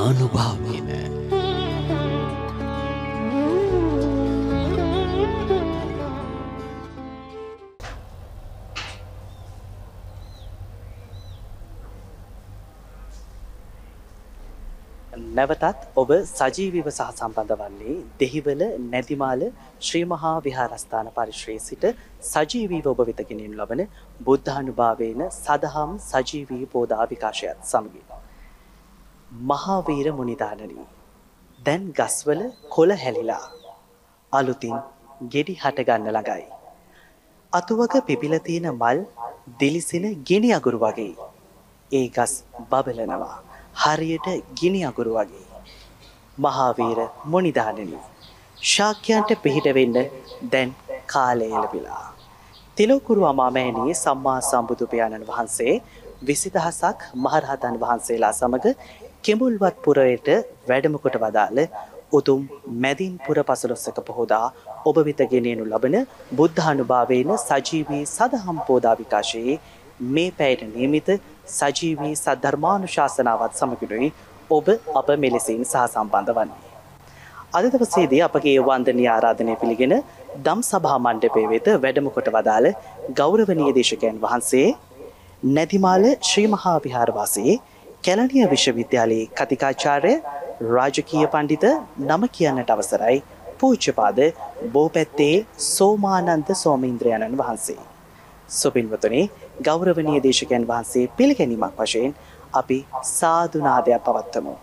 මහානුභාවය නෑ. නැවතත් ඔබ සජීවිව සහ සම්බන්ධ වන්නේ දෙහිවල නැදිමාල ශ්‍රී මහා විහාරස්ථාන පරිශ්‍රයේ සිට සජීවීව ඔබ වෙත ගෙනෙනු ලබන බුද්ධානුභාවේන සදහම් සජීවී පෝදා විකාශයත් සමගින් මහාවීර මුනිදානනී දැන් ගස්වල කොළ හැලිලා අලුතින් ගෙඩි හටගන්න ළඟයි. අතුවක පිපිල තියෙන මල් දිලිසෙන ගිනි අගුරු වගේ. ඒ ගස් බබලනවා හරියට ගිනි අගුරු වගේ. මහාවීර මුනිදානනී ශාක්‍යයන්ට පිහිට වෙන්න දැන් කාලය එළබිලා. තිලෝකුරු අමාමෑණී සම්මා සම්බුදු පියාණන් වහන්සේ විසිදහසක් මහරහතන් වහන්සේලා සමග කිඹුල්වත් පුරයට වැඩමකොට වදාළ උතුම් මැදින් පුර පසළොස්සක පොහොදා ඔබ වෙත ගෙනෙනු ලබන බුද්ධානුභාවේන සජීවී සදහම් පෝදා විකාශයේ මේ පැයට නියමිත සජීවී සද්ධර්මානුශාසනාවත් සමගිනුයි ඔබ අප මෙලෙසින් සහ සම්බන්ධ වන්නේ. අද දවසේදී අපගේ වන්දනීය ආරාධනය පිළිගෙන දම් සභා මණ්ඩපයේ වෙත වැඩම කොට වදාළ ගෞරවනීය දේශකයන් වහන්සේ නැදිමාල ශ්‍රී මහා විහාරවාසී කැලණිය විශ්වවිද්‍යාලයේ කතිකාචාර්ය රාජකීය පඬිත නම කියන්නට අවසරයි පූජ්‍යපාද බෝපැත්තේ සෝමානන්ද සෝමීන්ද්‍රයන්න් වහන්සේ. සුපින්වතුනි ගෞරවනීය දේශකයන් වහන්සේ පිළිගැනීමක් වශයෙන් අපි සාදු නාදයක් පවත්වමු.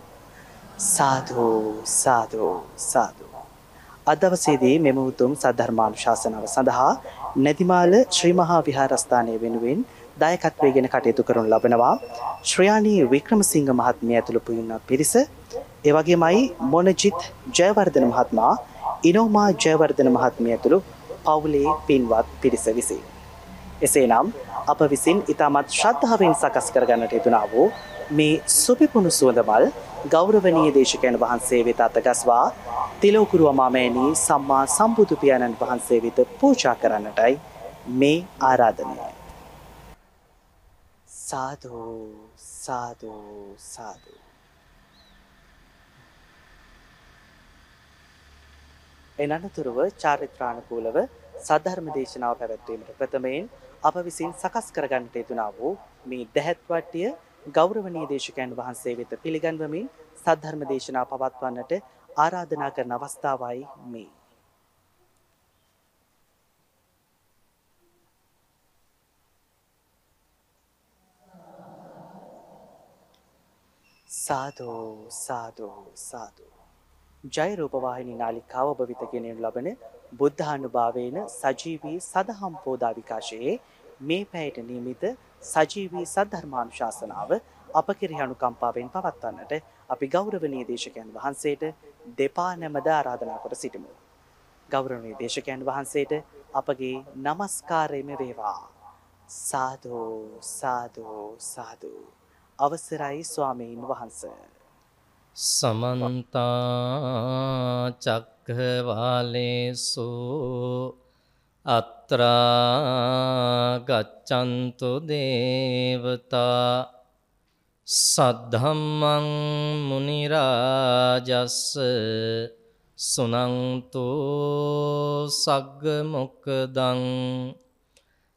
සාදු සාදු සාදු. අද දවසේදී මෙම උතුම් සද්ධර්මානුශාසනාව සඳහා නැදිමාල ශ්‍රී මහා විහාරස්ථානය වෙනුවෙන් දායකත්වයගෙන කටයුතු කරනු ලබනවා ශ්‍රයාණී වික්‍රමසිංහ මහත්මිය ඇතුළු පුින්න පිරිස එවගේමයි මොනජිත් ජයවර්ධන මහත්මා ඉනෝමා ජයවර්ධන මහත්මිය ඇතුළු පවුලේ පින්වත් පිරිස විසි. එසේනම් අප විසින් ඉතාමත් ශ්‍රද්ධාවෙන් සකස් කරගන්නට යෙදුනා වූ මේ සුපිපුුණු සුවඳමල් ගෞරවනීය දේශකයන් වහන්සේ වෙත අතගස්වා තිලෝකුරුව මාමෑණී සම්මා සම්බුදුපාණන් වහන්සේ වෙත පූචා කරන්නටයි මේ ආරාධනය. සාදු සාදු සාදු එනනතුරුව චාරිත්‍රානුකූලව සද්ධර්ම දේශනාව පැවැත්වීමට ප්‍රථමයෙන් අප විසින් සකස් කරගන්නට යුතුනා වූ මේ දැහැත් වට්ටිය ගෞරවනීය දේශකයන් වහන්සේ වෙත පිළිගන්වමින් සද්ධර්ම දේශනා පවත්වන්නට ආරාධනා කරන අවස්ථාවයි මේ සාදු සාදු සාදු ජය රූපවාහිනී නාලිකාව ඔබ වෙත ගෙනෙනු ලබන බුද්ධානුභාවේන සජීවී සදහම් පෝදා විකාශයේ මේ පැයට නියමිත සජීවී සද්ධර්මානුශාසනාව අප කෙරෙහි අනුකම්පාවෙන් පවත්වන්නට අපි ගෞරවනීය දේශකයන් වහන්සේට දෙපා නැමද ආරාධනා කර සිටිමු. ගෞරවනීය දේශකයන් වහන්සේට අපගේ নমස්කාරයම වේවා. සාදු සාදු සාදු අවසරයි ස්වාමීන් වහන්ස. සමන්තා චක්කවාලේසු අත්‍රා ගච්ඡන්තු දේවතා සද්ධම්මං මුනි රාජස් සුනන්තෝ සග්ග මොක්කදං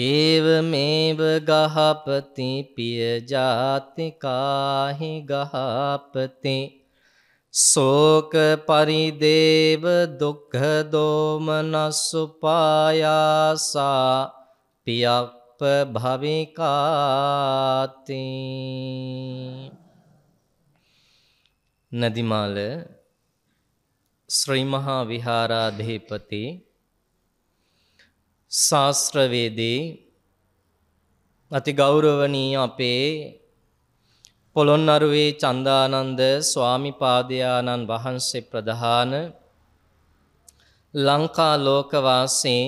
ඒව මේව ගහපති පියජාතිකාහි ගහපති සෝක පරිදේව දුක්හදෝමනස්සුපායාසා පියක්ප භවිකාති නදිමාල ශ්‍රීමහා විහාරාධිපති ශාස්ත්‍රවේදී අති ගෞරවනීය අපේ පොළොන්නරුවේ චන්දානන්ද ස්වාමිපාදයාණන් වහන්සේ ප්‍රධාන ලංකා ලෝකවාසී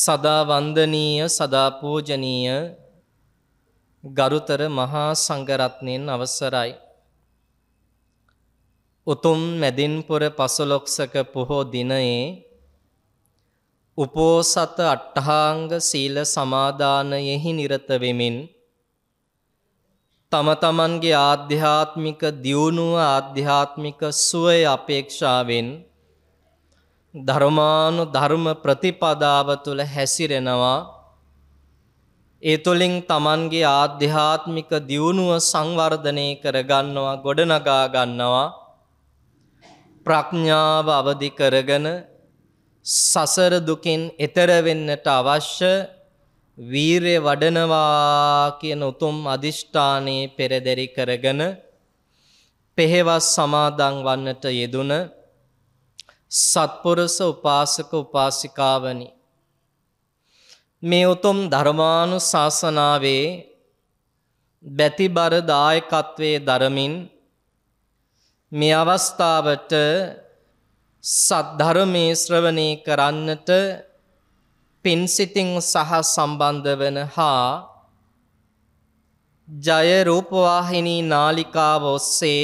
සදා වන්දනීය සදා පූජනීය ගරුතර මහා සංඝරත්නයන් අවසරයි උතුම් මැදින්පුර පසළොක්සක පොහෝ දිනයේ උපෝසත අට්ඨාංග සීල සමාදානයෙහි නිරත වෙමින් තම තමන්ගේ ආධ්‍යාත්මික දියුණුව ආධ්‍යාත්මික සුවය අපේක්ෂාවෙන් ධර්මානු ධර්ම ප්‍රතිපදාව තුළ හැසිරෙනවා ඒ තුළින් තමන්ගේ ආධ්‍යාත්මික දියුණුව සංවර්ධනය කරගන්නවා ගොඩනගා ගන්නවා ප්‍රඥාව අවදි කරගෙන සසර දුකෙන් එතර වෙන්නට අවශ්‍ය වීරය වඩනවා කියන උතුම් අදිෂ්ඨානයේ පෙරදරි කරගෙන පෙහෙවස් සමාදන් වන්නට යෙදුන සත්පුරුෂ උපාසක උපාසිකාවනි මේ උතුම් ධර්මානු ශාසනාවේ බැතිබර දායකත්වයේ දරමින් මේ අවස්ථාවට සද්ධර්මයේ ශ්‍රවණය කරන්නට පින්සිතින් සහ සම්බන්ධ වන හා ජය රූපවාහිනී නාලිකාව ඔස්සේ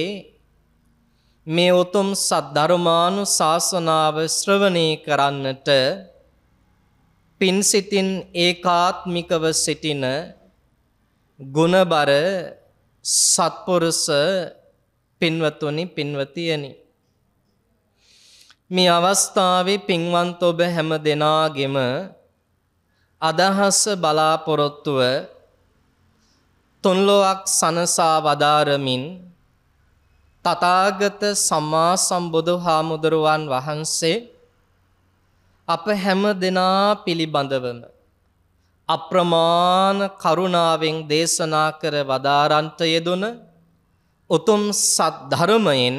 මේ උතුම් සද්ධර්මානු ශාසනාව ශ්‍රවණය කරන්නට පින්සිතින් ඒකාත්මිකව සිටින ගුණබර සත්පුරුෂ පින්වතුනි පින්වතියනි මේ අවස්ථාවේ පින්වන්ත ඔබ හැම දෙනාගෙම අදහස බලාපොරොත්තුව තුන්ලොවක් සනසා වදාරමින් තථාගත සම්මා සම්බුදු හාමුදුරුවන් වහන්සේ අප හැම දෙනා පිළිබඳවම අප්‍රමාණ කරුණාවෙන් දේශනා කර වදාරන්ට යෙදුන උතුම් සත් ධර්මයෙන්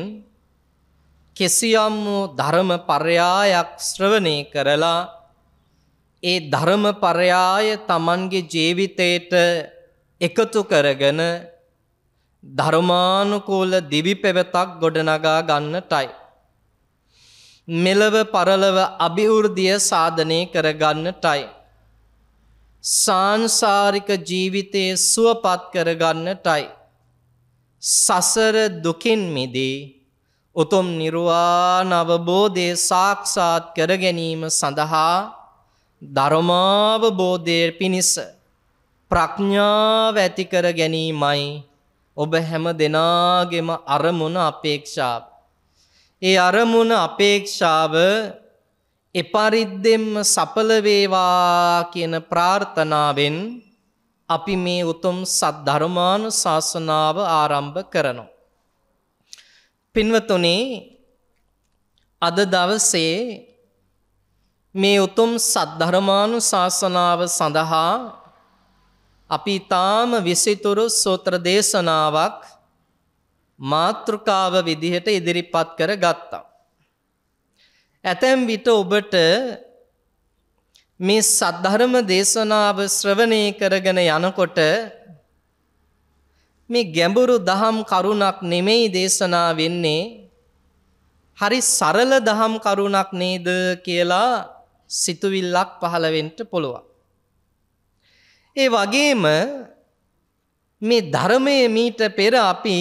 කෙසියම් වූ ධර්ම පර්යායක් ශ්‍රවණය කරලා ඒ ධර්ම පර්යාය තමන්ගේ ජීවිතයට එකතු කරගෙන ධර්මානුකූල දිවි පෙවතක් ගොඩනගා ගන්නටයි. මෙලව පරලව අභිවෘද්ධිය සාධනය කරගන්නටයි. සාංසාරික ජීවිතයේ සුවපත් කරගන්නටයි. සසර දුකින් මිදී උතුම් නිර්වාණ අවබෝධය සාක්ෂාත් කර ගැනීම සඳහා ධර්මාවබෝධය පිණිස ප්‍රඥාව ඇති කර ගැනීමයි ඔබ හැම දෙනාගෙම අරමුණ අපේක්ෂාව. ඒ අරමුණ අපේක්ෂාව එපරිද්දෙම්ම සඵල වේවා කියන ප්‍රාර්ථනාවෙන් අපි මේ උතුම් සද්ධර්මානු ශාසනාව ආරම්භ කරනවා. පින්වතුනේ අද දවසේ මේ උතුම් සද්ධර්මානු ශාසනාව සඳහා අපි ඊටාම විසිතුරු සූත්‍ර දේශනාවක් මාත්‍රකාව විදිහට ඉදිරිපත් කර ගත්තා. ඇතැම් විට ඔබට මේ සද්ධර්ම දේශනාව ශ්‍රවණය කරගෙන යනකොට මේ ගැඹුරු දහම් කරුණක් නෙමෙයි දේශනා වෙන්නේ හරි සරල දහම් කරුණක් නේද කියලා සිතුවිල්ලක් පහළවෙන්න පුළුවන්. ඒ වගේම මේ ධර්මය මීට පෙර අපි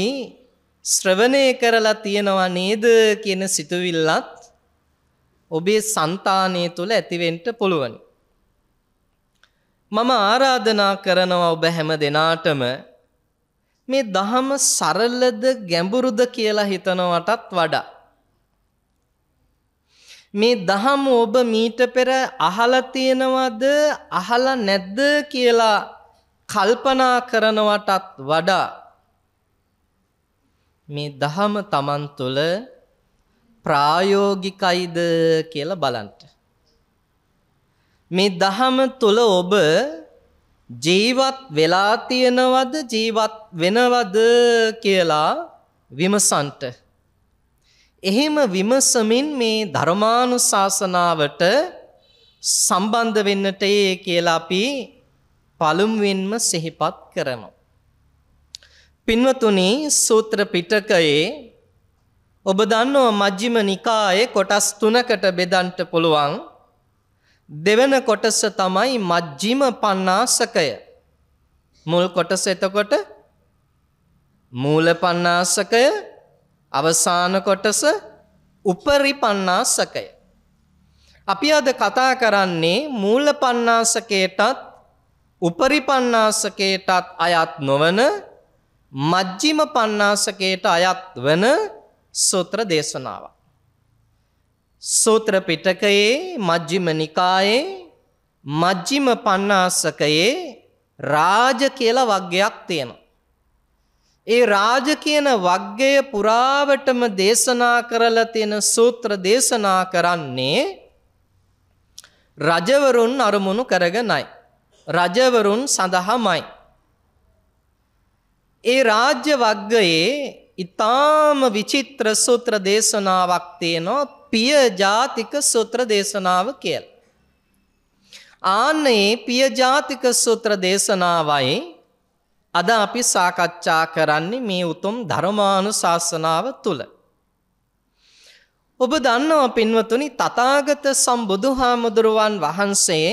ශ්‍රවණය කරලා තියෙනවා නේද කියන සිතුවිල්ලත් ඔබේ సంతානය තුල ඇතිවෙන්න පුළුවන්. මම ආරාධනා කරනවා ඔබ හැම දෙනාටම මේ දහම සරලද ගැඹුරුද කියලා හිතනවටත් වඩා. මේ දහම ඔබ මීට පෙර අහලා තියෙනවද අහලා නැද්ද කියලා කල්පනා කරනවටත් වඩා මේ දහම Taman තුල ප්‍රායෝගිකයිද කියලා බලන්න. මේ දහම තුල ඔබ ජීවත් වෙලා තියෙනවද ජීවත් වෙනවද කියලා විමසන්ට. එහෙම විමසමින් මේ ධර්මානු ශාසනාවට සම්බන්ධ වෙන්නට ඒ කියලා අපි පළුම්වෙන්ම සිහිපත් කරනු. පින්වතුනි සූත්‍ර පිටකයේ ඔබ දන්නව මජ්ජිම නිකායේ කොටස් තුනකට බෙදන්ට පුළුවන් දෙවන කොටස තමයි මජ්ජිම පණ්ණාසකය. මුල් කොටස එතකොට මූල පණ්ණාසකය අවසාන කොටස උපරි පණ්ණාසකය. අපි අද කතා කරන්නේ මූල පණ්ණාසකයටත් උපරි පණ්ණාසකයටත් අයත් නොවන මජ්ජිම පණ්ණාසකයට අයත් වන සූත්‍ර දේශනාව. සූත්‍ර පිටකයේ මජ්ක්‍ධිම නිකායේ මජ්ක්‍ධිම පඤ්ඤාසකයේ රාජ කියලා වග්ගයක් තියෙනවා. ඒ රාජ කියන වග්ගය පුරාවටම දේශනා කරලා තියෙන සූත්‍ර දේශනා කරන්නේ රජවරුන් අරමුණු කරගෙනයි. රජවරුන් සඳහාමයි. ඒ රාජ්‍ය වග්ගයේ ඊටාම විචිත්‍ර සූත්‍ර දේශනාවක් තියෙනවා පිය ජාතික සූත්‍ර දේශනාව කියල. ආන්නේ පිය ජාතික සූත්‍ර දේශනාවයි අද අපි සාකච්ඡා කරන්නේ මේ උතුම් ධර්මානු ශාසනාව තුළ. ඔබ දන්නවා පින්වතුනි තතාගත සම්බුදු හාමුදුරුවන් වහන්සේ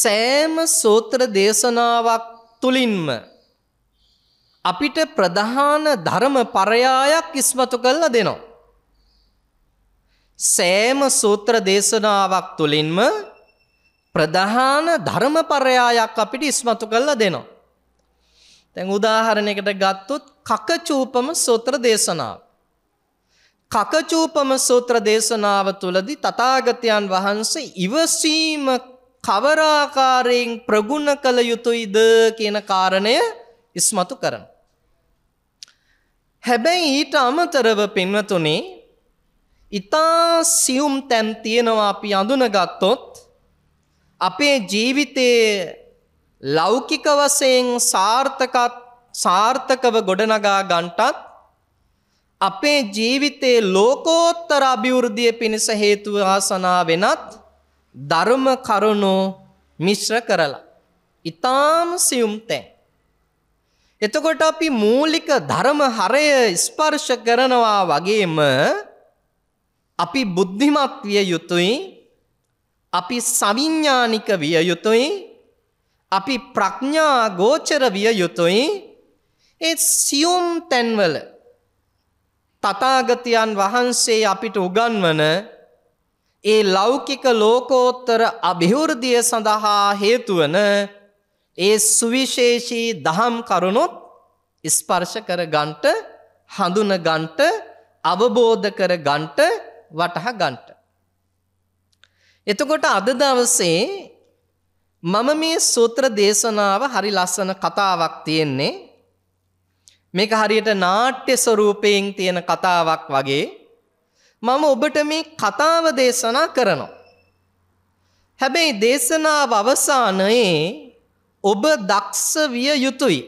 සෑම සූත්‍ර දේශනාවක් තුළින්ම අපිට ප්‍රධාන ධර්ම පරයායක් ඉස්මතු කල්ල දෙනවා. සෑම සූත්‍ර දේශනාවක් තුළින්ම ප්‍රධාන ධර්මපරයායක් අපිට ඉස්මතු කරලා දෙනවා. දැන් උදාහරණයකට ගත්තොත් කකචූපම සූත්‍ර දේශනාව. කකචූපම සූත්‍ර දේශනාව තුළදී තථාගතයන් වහන්සේ ඉවසීම කවර ආකාරයෙන් ප්‍රගුණ කළ යුතුයද කියන කාරණය ඉස්මතු කරනවා. හැබැයි ඊට අමතරව පින්වතුනි ඉතා සියුම් තැන් තියෙනවා අපි අඳුනගත්තොත් අපේ ජීවිතයේ ලෞකික වශයෙන් සාර්ථකත් සාර්ථකව ගොඩනගා ගන්ටත් අපේ ජීවිතයේ ලෝකෝත්තර අභිවෘද්ධිය පිණිස හේතු ආසනා වෙනත් ධර්ම කරුණෝ මිශ්‍ර කරලා. ඊටාම් සියුම්තෙන්. එතකොට අපි මූලික ධර්ම හරය ස්පර්ශ කරනවා වගේම අපි බුද්ධිමත් විය යුතුයි අපි සවිඥානික විය යුතුයි අපි ප්‍රඥා ගෝචර විය යුතුයි ඒ සියුම් තැන්වල තථාගතයන් වහන්සේ අපිට උගන්වන ඒ ලෞකික ලෝකෝත්තර અભිවෘද්ධිය සඳහා හේතු වන ඒ සුවිශේෂී දහම් කරුණොත් ස්පර්ශ කර ගන්නට හඳුන ගන්නට අවබෝධ කර ගන්නට වටහා ගන්නට. එතකොට අද දවසේ මම මේ සූත්‍ර දේශනාව හරි ලස්සන කතාවක් තියෙන්නේ. මේක හරියට නාට්‍ය ස්වරූපයෙන් තියෙන කතාවක් වගේ මම ඔබට මේ කතාව දේශනා කරනවා. හැබැයි දේශනාව අවසානයේ ඔබ දක්ෂ විය යුතුයි.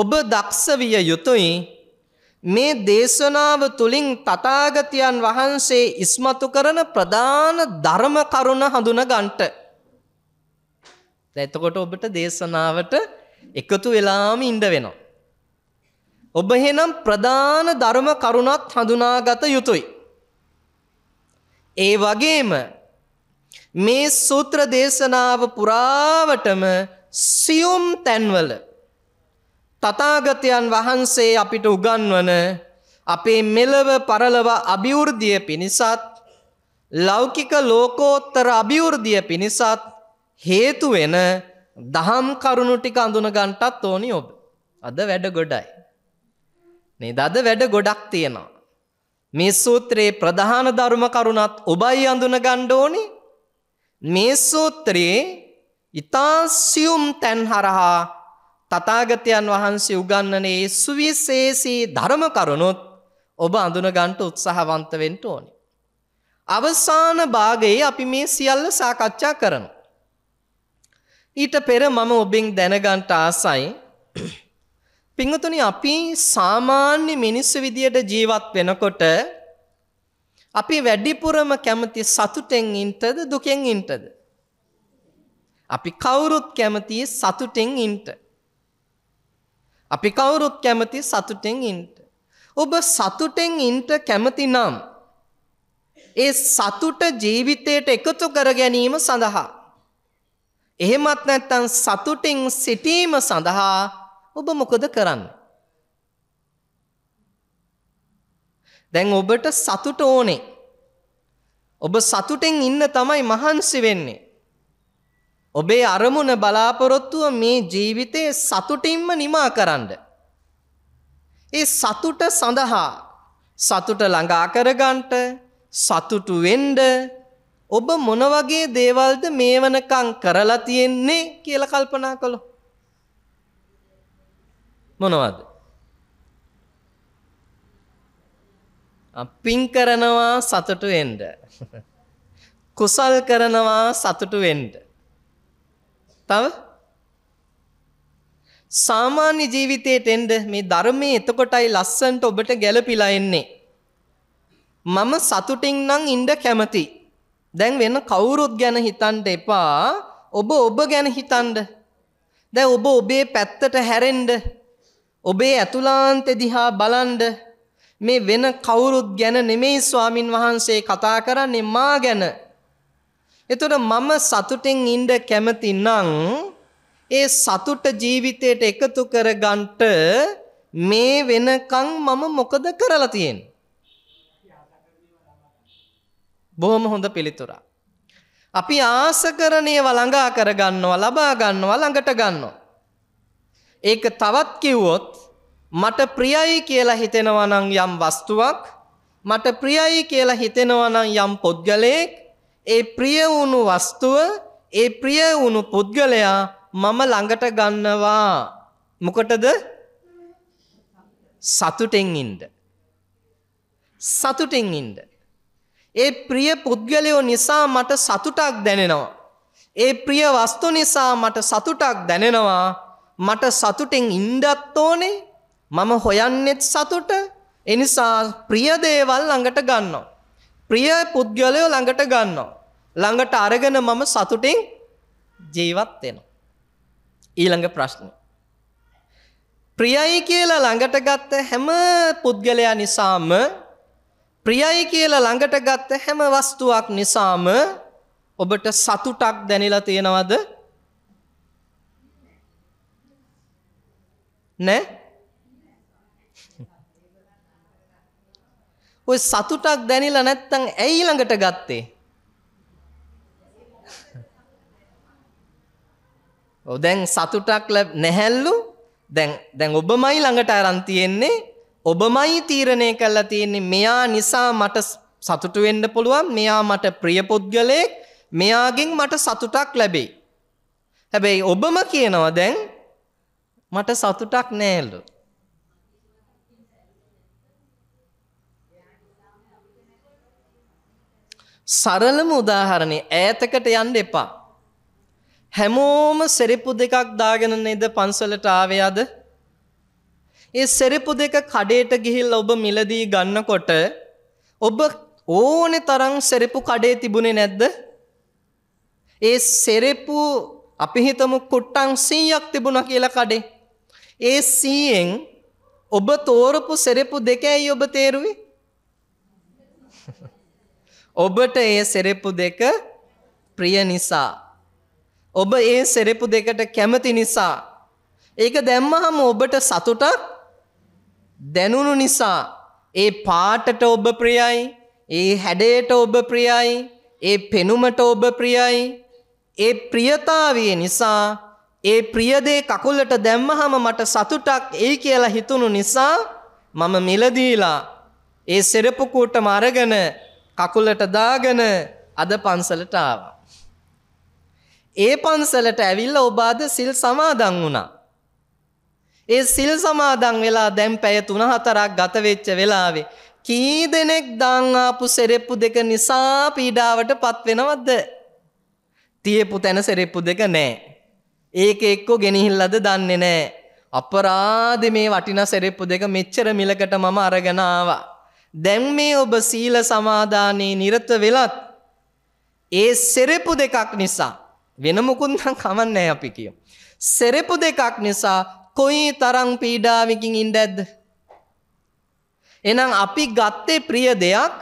ඔබ දක්ෂ විය යුතුයි මේ දේශනාව තුලින් තථාගතයන් වහන්සේ ඉස්මතු කරන ප්‍රධාන ධර්ම කරුණ හඳුන ගන්නට. එතකොට ඔබට දේශනාවට එකතු වෙලාම ඉඳ වෙනවා. ඔබ එහෙනම් ප්‍රධාන ධර්ම කරුණත් හඳුනාගත යුතුයි. ඒ වගේම මේ සූත්‍ර දේශනාව පුරාවටම සියුම් තැන්වල තථාගතයන් වහන්සේ අපිට උගන්වන අපේ මෙලව පරලව අභිවෘද්ධිය පිණිසත් ලෞකික ලෝකෝත්තර අභිවෘද්ධිය පිණිසත් හේතු වෙන දහම් කරුණු ටික අඳුන ගන්නටත් ඕනි ඔබ. අද වැඩ ගොඩයි. මේ දද වැඩ ගොඩක් තියෙනවා. මේ සූත්‍රයේ ප්‍රධාන ධර්ම කරුණත් ඔබයි අඳුන ගන්න ඕනි. මේ සූත්‍රයේ ඊතා සියුම් තැන් හරහා තථාගතයන් වහන්සේ උගන්වනේ සුවිශේෂී ධර්ම කරුණොත් ඔබ අඳුන ගන්නට උත්සාහවන්ත වෙන්න ඕනේ. අවසාන භාගයේ අපි මේ සියල්ල සාකච්ඡා කරනවා. ඊට පෙර මම ඔබෙන් දැනගන්න ආසයි පින්වතුනි අපි සාමාන්‍ය මිනිස්සු විදියට ජීවත් වෙනකොට අපි වැඩිපුරම කැමති සතුටෙන් ඉන්නද දුකෙන් ඉන්නද අපි කවුරුත් කැමති සතුටෙන් ඉන්නද අපි කවුරුත් කැමති සතුටෙන් ඉන්න. ඔබ සතුටෙන් ඉන්න කැමති නම් ඒ සතුට ජීවිතයට එකතු කර ගැනීම සඳහා එහෙමත් නැත්නම් සතුටින් සිටීම සඳහා ඔබ මොකද කරන්නේ? දැන් ඔබට සතුට ඕනේ. ඔබ සතුටෙන් ඉන්න තමයි මහන්සි වෙන්නේ. ඔබේ අරමුණ බලාපොරොත්තුව මේ ජීවිතයේ සතුටින්ම නිමා කරන්න. ඒ සතුට සඳහා සතුට ළඟා කරගන්නට සතුටු වෙන්න ඔබ මොන වගේ දේවල්ද මේ වෙනකන් කරලා තියෙන්නේ කියලා කල්පනා කළොත් මොනවද? පින් කරනවා සතුටු වෙන්න. කුසල් කරනවා සතුටු වෙන්න. තව සාමාන්‍ය ජීවිතයට එන්න මේ ධර්මයේ එතකොටයි ලස්සන්ට ඔබට ගැළපිලා එන්නේ. මම සතුටින් නම් ඉන්න කැමති. දැන් වෙන කවුරුත් ගැන හිතන්න එපා. ඔබ ඔබ ගැන හිතන්න. දැන් ඔබ ඔබේ පැත්තට හැරෙන්න. ඔබේ ඇතුළාන්ත දිහා බලන්න. මේ වෙන කවුරුත් ගැන නෙමෙයි ස්වාමින් වහන්සේ කතා කරන්නේ මා ගැන. එතකොට මම සතුටෙන් ඉන්න කැමති නම් ඒ සතුට ජීවිතයට එකතු කරගන්නට මේ වෙනකන් මම මොකද කරලා තියෙන්නේ? බොහොම හොඳ පිළිතුරක්. අපි ආසකරණීයව ළඟා කරගන්නවා, ලබා ගන්නවා, ළඟට ගන්නවා. ඒක තවත් කිව්වොත් මට ප්‍රියයි කියලා හිතෙනවා නම් යම් වස්තුවක්, මට ප්‍රියයි කියලා හිතෙනවා නම් යම් පුද්ගලයෙක් ඒ ප්‍රිය වුණු වස්තුව ඒ ප්‍රිය වුණු පුද්ගලයා මම ළඟට ගන්නවා. මොකටද? සතුටෙන් ඉන්න. සතුටෙන් ඉන්න. ඒ ප්‍රිය පුද්ගලයෝ නිසා මට සතුටක් දැනෙනවා. ඒ ප්‍රිය වස්තු නිසා මට සතුටක් දැනෙනවා. මට සතුටෙන් ඉන්නත් ඕනේ. මම හොයන්නෙත් සතුට. එනිසා ප්‍රිය දේවල් ළඟට ගන්නවා. ප්‍රිය පුද්ගලයෝ ළඟට ගන්නවා. ළඟට අරගෙන මම සතුටින් ජීවත් වෙනවා. ඊළඟ ප්‍රශ්න. ප්‍රියයි කියලා ළඟට ගත්ත හැම පුද්ගලයා නිසාම ප්‍රියයි කියලා ළඟට ගත්ත හැම වස්තුවක් නිසාම ඔබට සතුටක් දැනෙලා තියෙනවද? නෑ ඔය සතුටක් දැනිලා නැත්තම් ඇයි ළඟට ගත්තේ? ඔව් දැන් සතුටක් නැහැල්ලු දැන් දැන් ඔබමයි ළඟට aran තියෙන්නේ ඔබමයි තීරණය කළා තියෙන්නේ මෙයා නිසා මට සතුටු වෙන්න පුළුවන් මෙයා මට ප්‍රිය පුද්ගලයෙක් මෙයාගෙන් මට සතුටක් ලැබෙයි. හැබැයි ඔබම කියනවා දැන් මට සතුටක් නෑලු. සරලම උදාහරණය ඈතකට යන්න එපා. හැමෝම සෙරිපු දෙකක් දාගෙන නේද පන්සලට ආවයාද? ඒ සෙරිපු දෙක කඩේට ගිහිල්ලා ඔබ මිලදී ගන්නකොට ඔබ ඕනේ තරම් සෙරිපු කඩේ තිබුණේ නැද්ද? ඒ සෙරිපු අපි හිතමු කුට්ටම් 100ක් තිබුණා කියලා කඩේ. ඒ 100ෙන් ඔබ තෝරපු සෙරිපු දෙකයි ඔබ තේරුවේ. ඔබට ඒ සෙරෙප්පු දෙක ප්‍රිය නිසා. ඔබ ඒ සෙරෙප්පු දෙකට කැමති නිසා. ඒක දැම්මහම ඔබට සතුටක් දැනුණු නිසා ඒ පාටට ඔබ ප්‍රියයි, ඒ හැඩයට ඔබ ප්‍රියයි, ඒ පෙනුමට ඔබ ප්‍රියයි. ඒ ප්‍රියතාවය නිසා ඒ ප්‍රියදේ කකුලට දැම්මහම මට සතුටක් ඒ කියලා හිතුණු නිසා මම මිලදීලා ඒ සෙරපුකූට මරගෙන කකුලට දාගෙන අද පන්සලට ආවා. ඒ පන්සලට ඇවිල්ල ඔබාද සිල් සමාදන් වුණා. ඒ සිල් සමාදන් වෙලා දැන් පැය තුන හතරක් ගත වෙච්ච වෙලාවේ කී දෙනෙක් දන් ආපු සෙරෙප්පු දෙක නිසා පීඩාවට පත් වෙනවද? තියපු තැන සෙරෙප්පු දෙක නැහැ. ඒක එක්කෝ ගෙනihiල්ලාද දන්නේ නැහැ. අපරාධ මේ වටිනා සෙරෙප්පු දෙක මෙච්චර මිලකට මම අරගෙන ආවා. දැන් මේ ඔබ සීල සමාදානයේ නිරත වෙලත් ඒ සෙරෙපු දෙකක් නිසා වෙන මුකුත් නම් කමන්නේ අපි කියමු. සෙරෙපු දෙකක් නිසා කොයි තරම් පීඩාවකින් ඉඳද්ද? එහෙනම් අපි ගත්තේ ප්‍රිය දෙයක්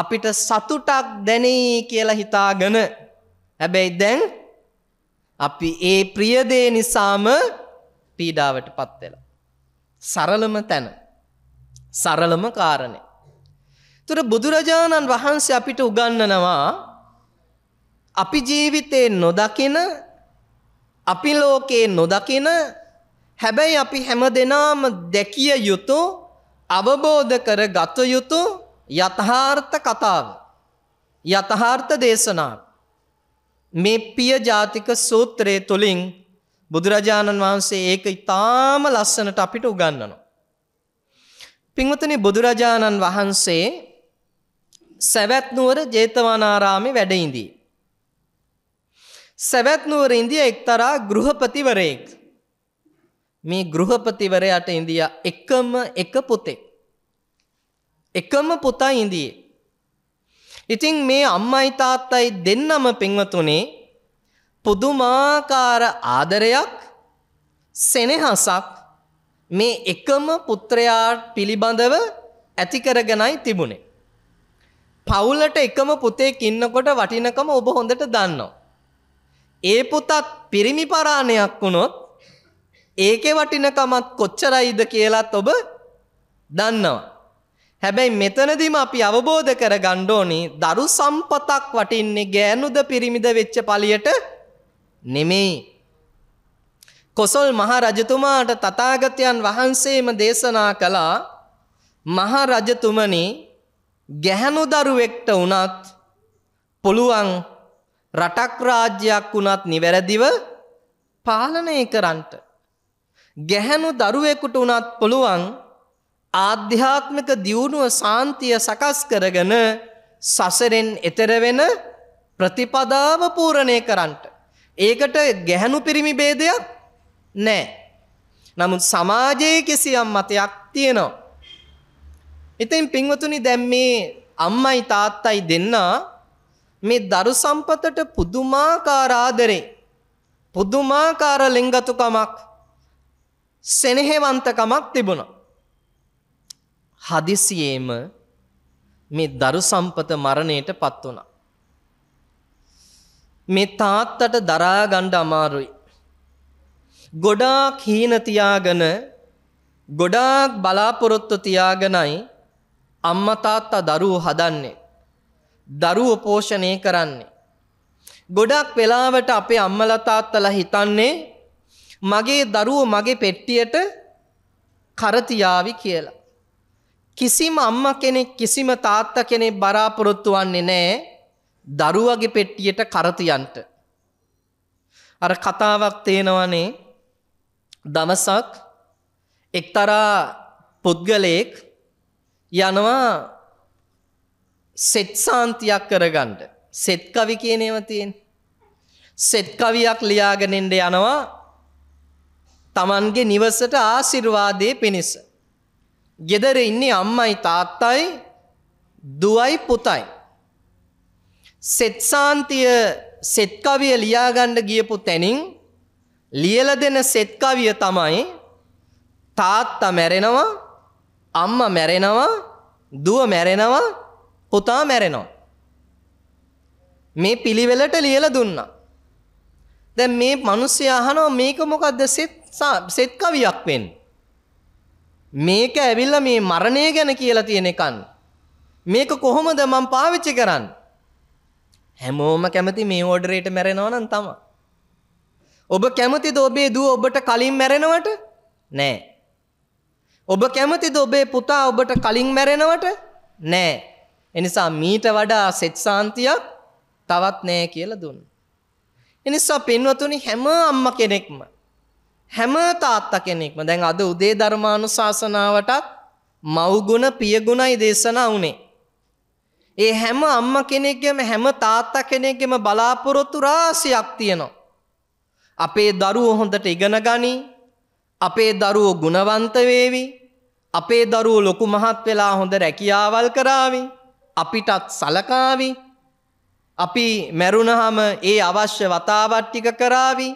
අපිට සතුටක් දැනේ කියලා හිතාගෙන හැබැයි දැන් අපි ඒ ප්‍රිය දේ නිසාම පීඩාවටපත් වෙලා. සරලම තැන. සරලම කාරණේ. තුර බුදුරජාණන් වහන්සේ අපිට උගන්නනවා අපි ජීවිතේ නොදකින අපි ලෝකේ නොදකින හැබැයි අපි හැම දෙනාම දැකිය යුතු අවබෝධ කර ගත යුතු යථාර්ථ කතාව යථාර්ථ දේශනාව මේ පිය ජාතික සූත්‍රයේ තුලින් බුදුරජාණන් වහන්සේ ඒක ඊටාම ලස්සනට අපිට උගන්වනවා පින්වතුනි බුදුරජාණන් වහන්සේ සැවැත් නුවර ජේතවනාරාමේ වැඩ ඉඳී. සැවැත් නුවර ඉඳිය එක්තරා ගෘහපතිවරයෙක්. මේ ගෘහපතිවරයාට ඉඳියා එකම එක පුතේ. එකම පුතා ඉඳියේ. ඉතින් මේ අම්මයි තාත්තයි දෙන්නම පින්වතුනේ පුදුමාකාර ආදරයක් සෙනෙහසක් මේ එකම පුත්‍රයා පිළිබඳව ඇති කරගෙනයි තිබුණේ. පවුලට එකම පුතෙක් ඉන්නකොට වටිනකම ඔබ හොඳට දන්නවා. ඒ පුතත් පිරිමි පරාණයක් වුණොත් ඒකේ වටිනකමත් කොච්චරයිද කියලාත් ඔබ දන්නවා. හැබැයි මෙතනදීම අපි අවබෝධ කරගන්න ඕනේ දරු සම්පතක් වටින්නේ ගෑනුද පිරිමිද වෙච්ච පළියට නෙමෙයි. කොසල් මහ රජතුමාට තථාගතයන් වහන්සේම දේශනා කළා මහ රජතුමනි ගැහැණු දරුවෙක්ට වුණත් පුළුවන් රටක් රාජ්‍යයක් වුණත් නිවැරදිව පාලනය කරන්නට ගැහැණු දරුවෙකුට වුණත් පුළුවන් ආධ්‍යාත්මික දියුණුව සාන්තිය සකස් කරගෙන සසරෙන් එතර වෙන ප්‍රතිපදාව පූර්ණේ කරන්නට ඒකට ගැහැණු පිරිමි ભેදයක් නැහැ නමුත් සමාජයේ කිසියම් මතයක් තියෙනවා ඉතින් පින්වතුනි දැන් මේ අම්මයි තාත්තයි දෙන්නා මේ දරු සම්පතට පුදුමාකාර ආදරේ පුදුමාකාර ලෙන්ගතුකමක් සෙනෙහෙවන්තකමක් තිබුණා. හදිසියේම මේ දරු සම්පත මරණයට පත් වුණා. මේ තාත්තට දරා ගන්න අමාරුයි. ගොඩාක් හීන තියාගෙන ගොඩාක් බලාපොරොත්තු තියාගෙනයි අම්මා තාත්තා දරුවෝ හදන්නේ. දරුවෝ පෝෂණය කරන්නේ. ගොඩක් වෙලාවට අපේ අම්මලා තාත්තලා හිතන්නේ මගේ දරුවෝ මගේ පෙට්ටියට කරතියාවි කියලා. කිසිම අම්මා කෙනෙක් කිසිම තාත්තා කෙනෙක් බලාපොරොත්තු වෙන්නේ නැහැ දරුවගේ පෙට්ටියට කරතියන්ට. අර කතාවක් තේනවනේ දවසක් එක්තරා පුද්ගලයෙක් යනවා සෙත් සාන්තියක් කරගන්න. සෙත් කවි කියන ඒවා තියෙන. සෙත් කවියක් ලියාගෙන ඉන්න යනවා Tamanගේ නිවසට ආශිර්වාදයේ පිණිස. ගෙදර ඉන්නේ අම්මයි තාත්තයි දුවයි පුතයි. සෙත් සාන්තිය සෙත් කවිය ලියාගන්න ගියපු තැනින් ලියලා දෙන සෙත් කවිය තමයි තාත්තා මැරෙනවා අම්මා මැරෙනවා දුව මැරෙනවා පුතා මැරෙනවා මේ පිළිවෙලට ලියලා දුන්නා දැන් මේ මිනිස්සයා අහනවා මේක මොකද්ද සෙත් සෙත් කවියක් වෙන්නේ මේක ඇවිල්ලා මේ මරණය ගැන කියලා තියෙන එකන් මේක කොහොමද මම පාවිච්චි කරන්න හැමෝම කැමති මේ ඕඩරේට මැරෙනවා නම් තමයි ඔබ කැමතිද ඔබේ දුව ඔබට කලින් මැරෙනවට නෑ ඔබ කැමතිද ඔබේ පුතා ඔබට කලින් මැරෙනවට? නෑ. එනිසා මීට වඩා සෙත් සාන්තියක් තවත් නෑ කියලා දුන්නා. එනිසා පින්වතුනි හැම අම්ම කෙනෙක්ම හැම තාත්තා කෙනෙක්ම දැන් අද උදේ ධර්මානුශාසනාවටත් මව්ගුණ පියගුණයි දේශනා වුණේ. ඒ හැම අම්ම කෙනෙක්ගේම හැම තාත්තා කෙනෙක්ගේම බලාපොරොත්තු රාශියක් තියෙනවා. අපේ දරුවෝ හොඳට ඉගෙන ගනී අපේ දරුවෝ ගුණවන්ත වේවි අපේ දරුවෝ ලොකු මහත් වෙලා හොඳ රැකියාවල් කරාවි අපිටත් සලකාවි අපි මැරුණහම ඒ අවශ්‍ය වතාවත් ටික කරාවි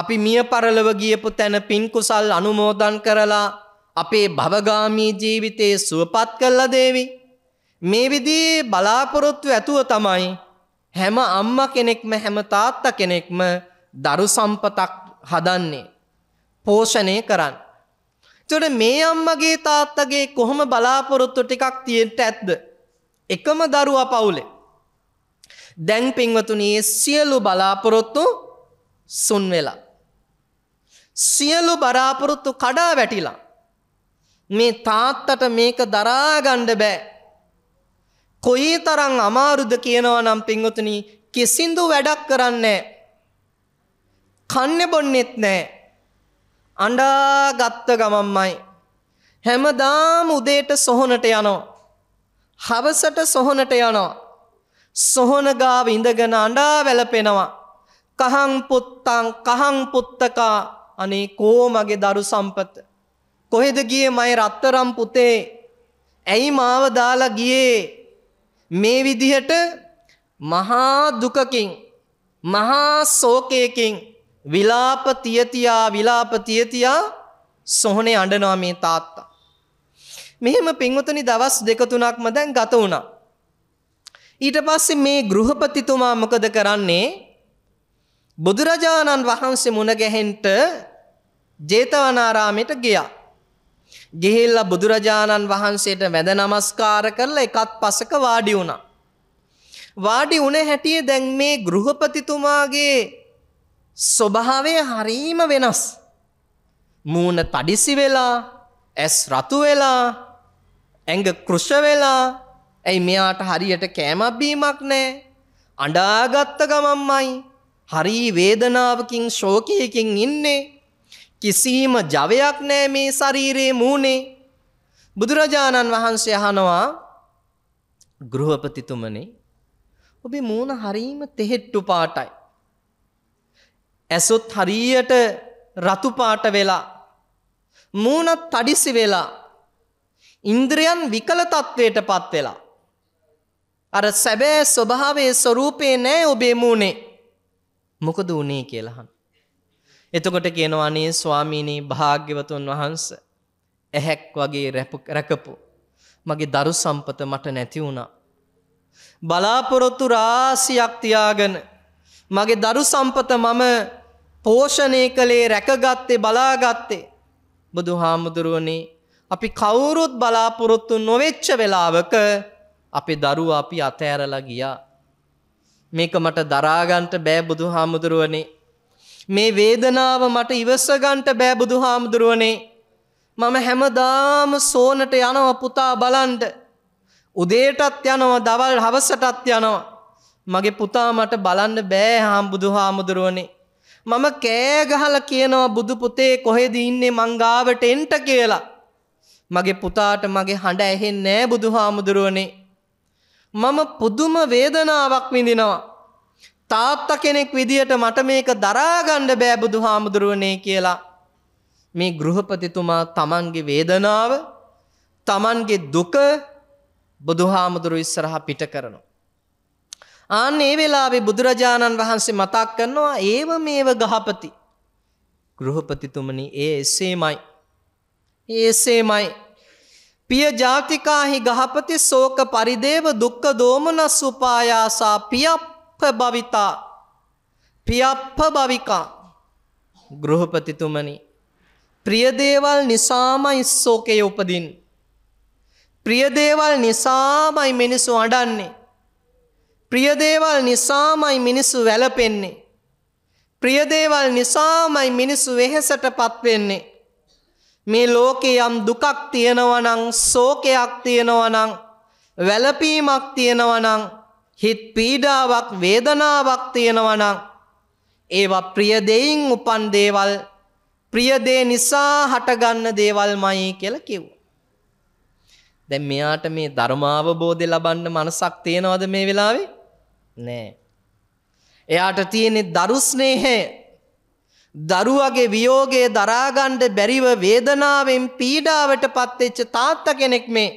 අපි මිය පරලව ගියපු තැන පින්කුසල් අනුමෝදන් කරලා අපේ භවගාමී ජීවිතයේ සුවපත් කල්ලා දේවි මේ විදිහේ බලාපොරොත්තු ඇතුව තමයි හැම අම්මා කෙනෙක්ම හැම තාත්තා කෙනෙක්ම දරු සම්පතක් හදන්නේ පෝෂණය කරන්න. තොට මේ අම්මගේ තාත්තගේ කොහොම බලාපොරොත්තු ටිකක් තියෙන්ට ඇත්ද. එකම දරුවා පවුලේ. දැන් පින්වතුනයේ සියලු බලාපොරොත්තු සුන් වෙලා. සියලු බලාපොරොත්තු කඩා වැටිලා. මේ තාත්තට මේක දරාගණ්ඩ බෑ. කොයි තරං අමාරුද කියනවා නම් පින්වතුනී කිසිදු වැඩක් කරන්නේ. කන්න බොන්නෙත් නෑ අඬා ගත්ත ගමම්මයි. හැමදාම උදේට සොහොනට යනවා. හවසට සොහොනට යනවා. සොහොනගාව ඉඳගෙන අඩා වැලපෙනවා. කහං පුත්තං කහං පුත්තකා අනේ කෝ මගේ දරු සම්පත. කොහෙද ගිය මයි රත්තරම් පුතේ ඇයි මාව දාලා ගියේ මේ විදිහට මහා දුකකින් මහා සෝකයකින් විලාප තියතියා විලාප තියතියා සොහනේ අඬනවා මේ තාත්තා. මෙහෙම පින්වතුනි දවස් දෙක තුනක්ම දැන් ගත වුණා. ඊට පස්සේ මේ ගෘහපතිතුමා මොකද කරන්නේ? බුදුරජාණන් වහන්සේ මුණ ගැහෙන්න ජේතවනාරාමයට ගියා. ගිහිල්ලා බුදුරජාණන් වහන්සේට වැඳ නමස්කාර කරලා එකත් පසක වාඩි වුණා. වාඩි වුණ හැටියේ දැන් මේ ගෘහපතිතුමාගේ ස්වභාවය හරීම වෙනස්. මූණ තඩිසි වෙලා, ඇස් රතු වෙලා, ඇඟ කෘෂ වෙලා, ඇයි මෙයාට හරියට කෑමක් බීමක් නැහැ. අඬාගත්ත ගමම්මයි හරි වේදනාවකින් ශෝකයකින් ඉන්නේ. කිසිම ජවයක් නැහැ මේ ශරීරයේ මූණේ. බුදුරජාණන් වහන්සේ අහනවා ගෘහපතිතුමනි ඔබේ මූණ හරීම තෙහෙට්ටු පාටයි. ඇසුත් හරියට රතුපාට වෙලා මූනත් තඩිසි වෙලා ඉන්ද්‍රයන් විකල තත්ත්වයට පත් වෙලා අර සැබෑ ස්වභාවයේ ස්වરૂපේ නෑ ඔබේ මූනේ මොකද උනේ කියලා අහන. එතකොට කියනවා අනේ ස්වාමීනි භාග්‍යවතුන් වහන්සේ ඇහැක් වගේ රැකපු මගේ දරු සම්පත මට නැති වුණා. බලාපොරොත්තු රාසියක් තියාගෙන මගේ දරු සම්පත මම පෝෂණය කළේ රැකගත්තේ බලාගත්තේ බුදු හාමුදුරුවනේ අපි කවුරුත් බලාපොරොත්තු නොවෙච්ච වෙලාවක අපි දරුව අපි අතෑරලා ගියා. මේක මට දරාගන්ට බෑ බුදු හාමුදුරුවනේ. මේ වේදනාව මට ඉවසගන්ට බෑ බුදු හාමුදුරුවනේ. මම හැමදාම සෝනට යනව පුතා බලන්ට. උදේටත් යනව දවල් හවසටත් යනවා. මගේ පුතා මට බලන්න බෑ හාම්බුදු හාමුදුරුවනේ. මම කෑගහල කියනවා බුදු පුතේ කොහෙද ඉන්නේ මංගාවට එන්ට කියලා. මගේ පුතාට මගේ හඬ ඇහෙන් නෑ බුදු හාමුදුරුවනේ. මම පුදුම වේදනාවක් විඳිනවා. තාත්ත කෙනෙක් විදියට මට මේක දරාගණ්ඩ බෑ බුදු හාමුදුරුවනේ කියලා. මේ ගෘහපතිතුමා තමන්ගේ වේදනාව තමන්ගේ දුක බුදුහාමුදුරු ඉස්සරහ පිට කරනවා. අන්න ඒ වෙලාවේ බුදුරජාණන් වහන්සේ මතක් කරනවා ඒව මේව ගහපති. ගෘහපතිතුමනි ඒ එසේමයි. ඒ එසේමයි. පිය ජාතිකාහි ගහපති සෝක පරිදේව දුක්ඛ දෝමනස් උපායාසා පියප්ප භවිතා. පියප්ප භවිකා. ගෘහපතිතුමනි ප්‍රියදේවල් නිසාමයි සෝකය උපදින්. ප්‍රියදේවල් නිසාමයි මිනිසු අඩන්නේ. ප්‍රියදේවල් නිසාමයි මිනිස්සු වැලපෙන්නේ. ප්‍රියදේවල් නිසාමයි මිනිස්සු වෙහෙසට පත්වෙන්නේ. මේ ලෝකේ යම් දුකක් තියෙනවනං සෝකයක් තියෙනවනං වැලපීමක් තියෙනවනං හිත් පීඩාවක් වේදනාවක් තියෙනවනං ඒවා ප්‍රියදෙයින් උපන් දේවල් ප්‍රියදේ නිසා හටගන්න දේවල් මයි කියල කිව්. දැන් මෙයාට මේ ධර්මාවබෝධය ලබන්න මනසක් තියෙනවද මේ වෙලාවේ නෑ. එයාට තියෙනෙ දරුස්නේහය දරුවගේ වියෝගේ දරාගණ්ඩ බැරිව වේදනාවෙන් පීඩාවට පත්වෙච්ච තාත්ත කෙනෙක් මේ.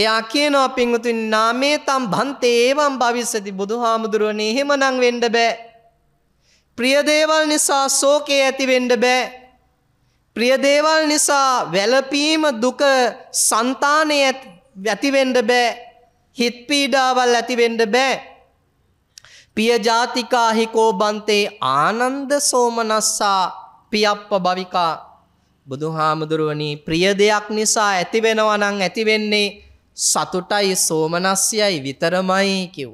එයා කියනවා පිංහතුන් නාමේ තම් බන්තේ ඒවම් භවිස්සති බුදු හාමුදුරුවන එහෙමනං වෙන්ඩ බෑ. ප්‍රියදේවල් නිසා සෝකේ ඇතිවෙන්ඩ බෑ. ප්‍රියදේවල් නිසා වැලපීම දුක සන්තානය ඇතිවෙන්ඩ බෑ. හිත් පීඩාවල් ඇතිවෙන්න බෑ. පිය ජාතිකාහි කෝබන්තේ ආනන්ද සෝමනස්සා පියප්ප භවිකා බුදුහාමුදුරුවනි ප්‍රිය දෙයක් නිසා ඇතිවෙනවා නම් ඇතිවෙන්නේ සතුටයි සෝමනස්යයි විතරමයි කිව්.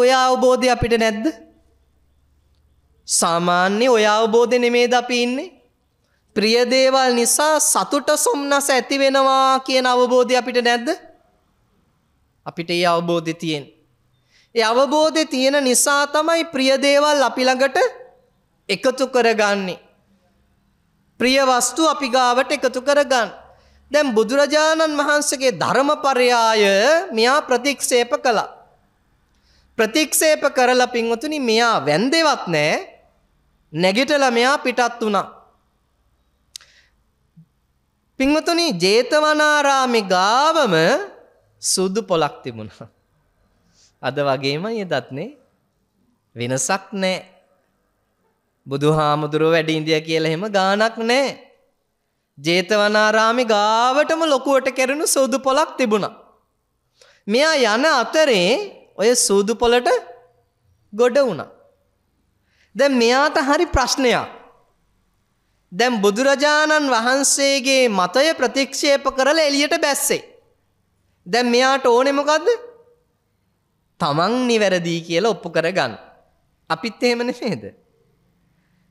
ඔය අවබෝධය අපිට නැද්ද. සාමාන්‍ය ඔය අවබෝධ නෙමේද අපි ඉන්නේ. ප්‍රියදේවල් නිසා සතුට සොම්නස ඇතිවෙනවා කියන අවබෝධය අපිට නැද්ද? අපිට ඒ අවබෝධය තියෙන. ඒ අවබෝධය තියෙන නිසා තමයි ප්‍රියදේවල් අපි ළඟට එකතු කරගන්නේ. ප්‍රිය වස්තු අපි ගාවට එකතු කරගන්න. දැන් බුදුරජාණන් වහන්සේගේ ධර්මපරයාය මෙයා ප්‍රතික්ෂේප කළා. ප්‍රතික්ෂේප කරලා පින්වතුනි මෙයා වැන්දේවත් නැහැ. නැගිටලා මෙයා පිටත් වුණා. පින්වතුනි ජේතවනාරාමේ ගාවම සුදු පොලක් තිබුණා. අද වගේම යදත්නේ වෙනසක් නැහැ. බුදුහාමුදුරුව වැඩ ඉඳියා කියලා එහෙම ගාණක් නැහැ. ජේතවනාරාමේ ගාවටම ලොකුවට කෙරෙනු සුදු පොලක් තිබුණා. මෙයා යන අතරේ ඔය සුදු පොලට ගොඩ වුණා. දැන් මෙයාට හරි ප්‍රශ්නයක්. දැන් බුදුරජාණන් වහන්සේගේ මතය ප්‍රතික්ෂේප කරලා එළියට බැස්සේ. දැන් මෙයාට ඕනේ මොකද්ද? තමන් නිවැරදි කියලා ඔප්පු කරගන්න. අපිත් එහෙම නෙමෙයිද?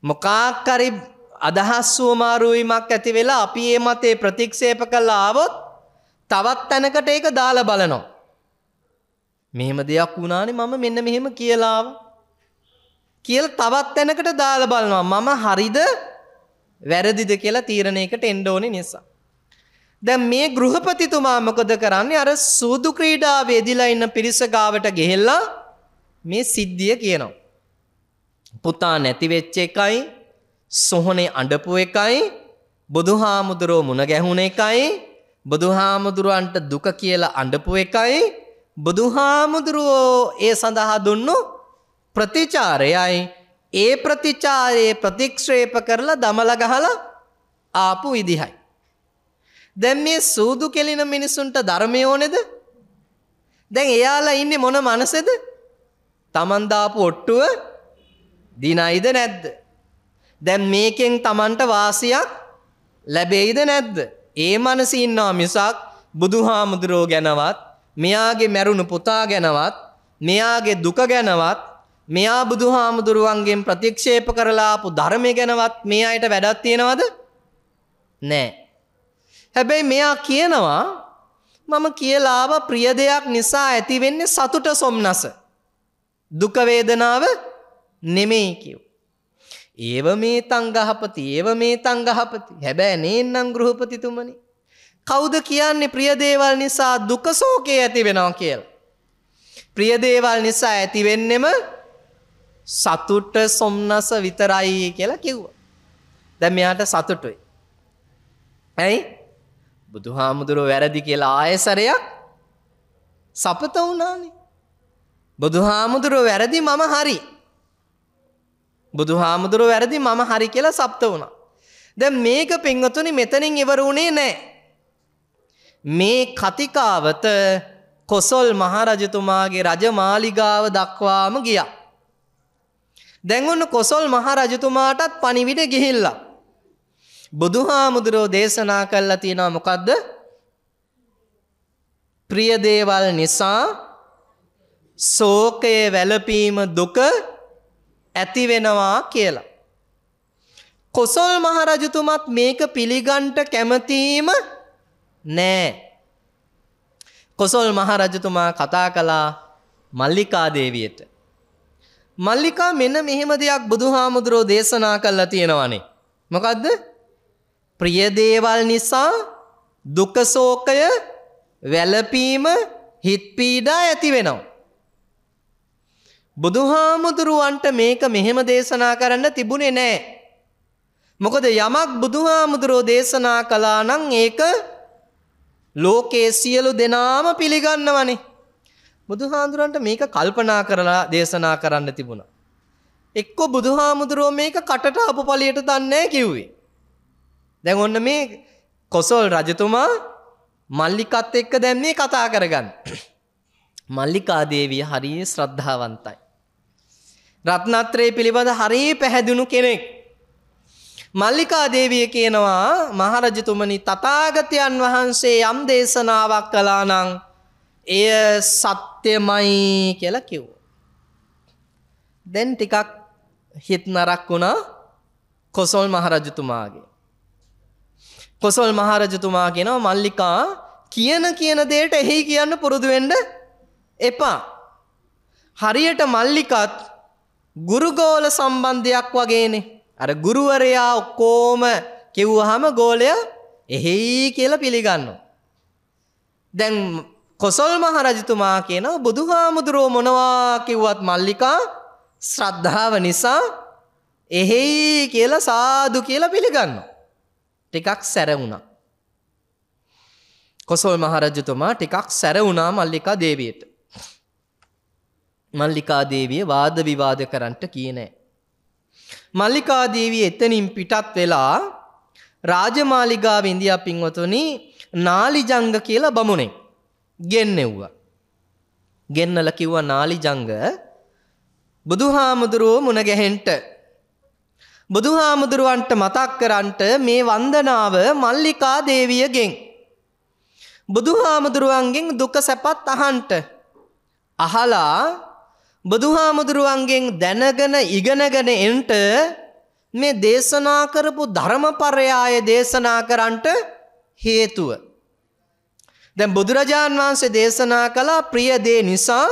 මොකක් හරි අදහස් වමාරු වීමක් ඇති වෙලා අපි ඒ මතේ ප්‍රතික්ෂේප කළා આવොත් තවත් තැනකට ඒක දාලා බලනවා. මෙහෙම දෙයක් වුණානේ මම මෙන්න මෙහෙම කියලා ආවා. කියලා තවත් තැනකට දාලා බලනවා. මම හරිද වැරදිද කියලා තීරණයකට එන්න ඕනේ නිසා. දැන් මේ ගෘහපතිතුමා මොකද කරන්නේ අර සූදු ක්‍රීඩාවේ එදිලා ඉන්න පිරිස ගාවට ගෙහෙලා මේ සිද්ධිය කියනවා. පුතා නැති වෙච්ච එකයි සොහොනේ අඬපු එකයි බුදුහාමුදුරෝ මුණ ගැහුණ එකයි බුදුහාමුදුරුවන්ට දුක කියලා අඬපු එකයි බුදුහාමුදුරුවෝ ඒ සඳහා දුන්නු ප්‍රතිචාරයයි ඒ ප්‍රතිචාරයේ ප්‍රතික්ෂේප කරලා දමල ගහලා ආපු විදිහයි දැන් මේ සූදු කෙලින මිනිසුන්ට ධර්මය ඕනේද? දැන් එයාලා ඉන්නේ මොන මනසේද? Taman දාපු ඔට්ටුව දිනයිද නැද්ද? දැන් මේකෙන් Tamanට වාසියක් ලැබෙයිද නැද්ද? ඒ මනස ඉන්නවා මිසක් බුදුහාමුදුරෝ ගැනවත් මෙයාගේ මැරුණු පුතා ගැනවත් මෙයාගේ දුක ගැනවත් මෙයා බුදුහාමුදුරුවන්ගෙන් ප්‍රතික්ෂේප කරලා ආපු ධර්මය ගැනවත් මේ අයට වැඩක් තියෙනවද? නැහැ. හැබැයි මෙයා කියනවා මම කියලාව ප්‍රිය දෙයක් නිසා ඇති වෙන්නේ සතුට සොම්නස. දුක වේදනාව නෙමෙයි කියු. ඒව මේ තංගහපති ඒව මේ තංගහපති හැබැයි නේන්නම් ගෘහපතිතුමනි කවුද කියන්නේ ප්‍රිය දේවල් නිසා දුක ශෝකේ ඇති වෙනවා කියලා. ප්‍රිය දේවල් නිසා ඇති වෙන්නෙම සතුට සොම්නස විතරයි කියලා කිව්වා. දැන් මෙයාට සතුටුයි. ඇයි? බුදු හාමුදුරුව වැරදි කියලා ආයසරයක් සපත වුණානේ. බුදු හාමුදුරුව වැරදි මම හරි. බුදු හාමුදුරුව වැරදි මම හරි කියලා සප්ත වුණා. දැන් මේක පින්වතුනි මෙතනින් ඉවර වුණේ නැහැ. මේ කතිකාවත කොසල් මහරජතුමාගේ රජමාලිගාව දක්වාම ගියා. දැන් ඔන්න කොසල් මහරජතුමාටත් පණිවිඩ ගිහිල්ලා බුදුහාමුදුරෝ දේශනා කළා තියෙනවා මොකද්ද? ප්‍රිය දේවල් නිසා ශෝකයේ වැළපීම දුක ඇති වෙනවා කියලා. කොසල් මහරජතුමත් මේක පිළිගන්ට කැමතිම නෑ. කොසල් මහරජතුමා කතා කළා මල්ලිකා දේවියට. මල්ලිකා මෙන්න මෙහෙම දෙයක් බුදුහාමුදුරෝ දේශනා කළා තියෙනවනේ. මොකද්ද? ප්‍රියදේවල් නිසා දුකසෝකය වැලපීම හිත්පීඩා ඇති වෙනවා. බුදුහාමුදුරුවන්ට මේක මෙහෙම දේශනා කරන්න තිබුණේ නෑ. මොකද යමක් බුදුහාමුදුරෝ දේශනා කලා නම් ඒක ලෝකේ සියලු දෙනාම පිළිගන්නවනේ. බුදුහාමුදුරන්ට මේක කල්පනා කරලා දේශනා කරන්න තිබුණා. එක්කෝ බුදුහාමුදුරෝ මේක කටට අපපලියට දන්නේ කිව්වේ. දැන් ඔන්න මේ කොසොල් රජතුමා මල්ලිකත් එක්ක දැන් මේ කතා කරගන්න. මල්ලිකාදේවිය හරියේ ශ්‍රද්ධාවන්තයි. රත්නත්‍රයේ පිළිබඳ හරී පැහැදුණු කෙනෙක්. මල්ලිකාදේවිය කියනවා මහරජතුමනි තතාගතයන් වහන්සේ යම් දේශනාවක් කලා නං එය සත්‍යමයි කියල කිව්. දැන් ටිකක් හිත් නරක් වුණා කොසොල් මහරජතුමාගේ. කොසල් මහරජතුමා කෙනව මල්ලිකා කියන කියන දේට එහි කියන්න පුරුදුවෙන්ඩ එපා. හරියට මල්ලිකත් ගුරුගෝල සම්බන්ධයක් වගේනේ. අර ගුරුවරයා ඔක්කෝම කිව්වහම ගෝලය එහෙයි කියලා පිළිගන්න. දැන් කොසල් මහරජතුමා කියන බුදුහාමුදුරුව මොනවා කිව්වත් මල්ලිකා ශ්‍රද්ධාව නිසා එහෙයි කියලා සාදු කියලා පිළිගන්නවා. ටිකක් සැරවුණා. කොසල් මහරජතුමා ටිකක් සැරවුණා මල්ලිකා දේවියට. මල්ලිකා දේවිය වාද විවාද කරන්නට කියනෑ. මල්ලිකා දේවිය එතනින් පිටත් වෙලා රාජමාලිගාව ඉන්දියා පින්වතුනි නාලිජංග කියලා බමුණෙක් ගෙන්නෙව්වා. ගෙන්නල කිව්වා නාලිජංග බුදුහාමුදුරුවෝ මුණ ගැහෙන්ට බුදුහාමුදුරුවන්ට මතක් කරන්ට මේ වන්දනාව මල්ලිකා දේවියගෙන්. බුදුහාමුදුරුවන්ගෙන් දුක සැපත් අහන්ට. අහලා බුදුහාමුදුරුවන්ගෙන් දැනගෙන ඉගෙනගෙන එන්ට මේ දේශනා කරපු ධර්මපරයාය දේශනා කරන්ට හේතුව. දැන් බුදුරජාන් වහන්සේ දේශනා කළා ප්‍රිය දේ නිසා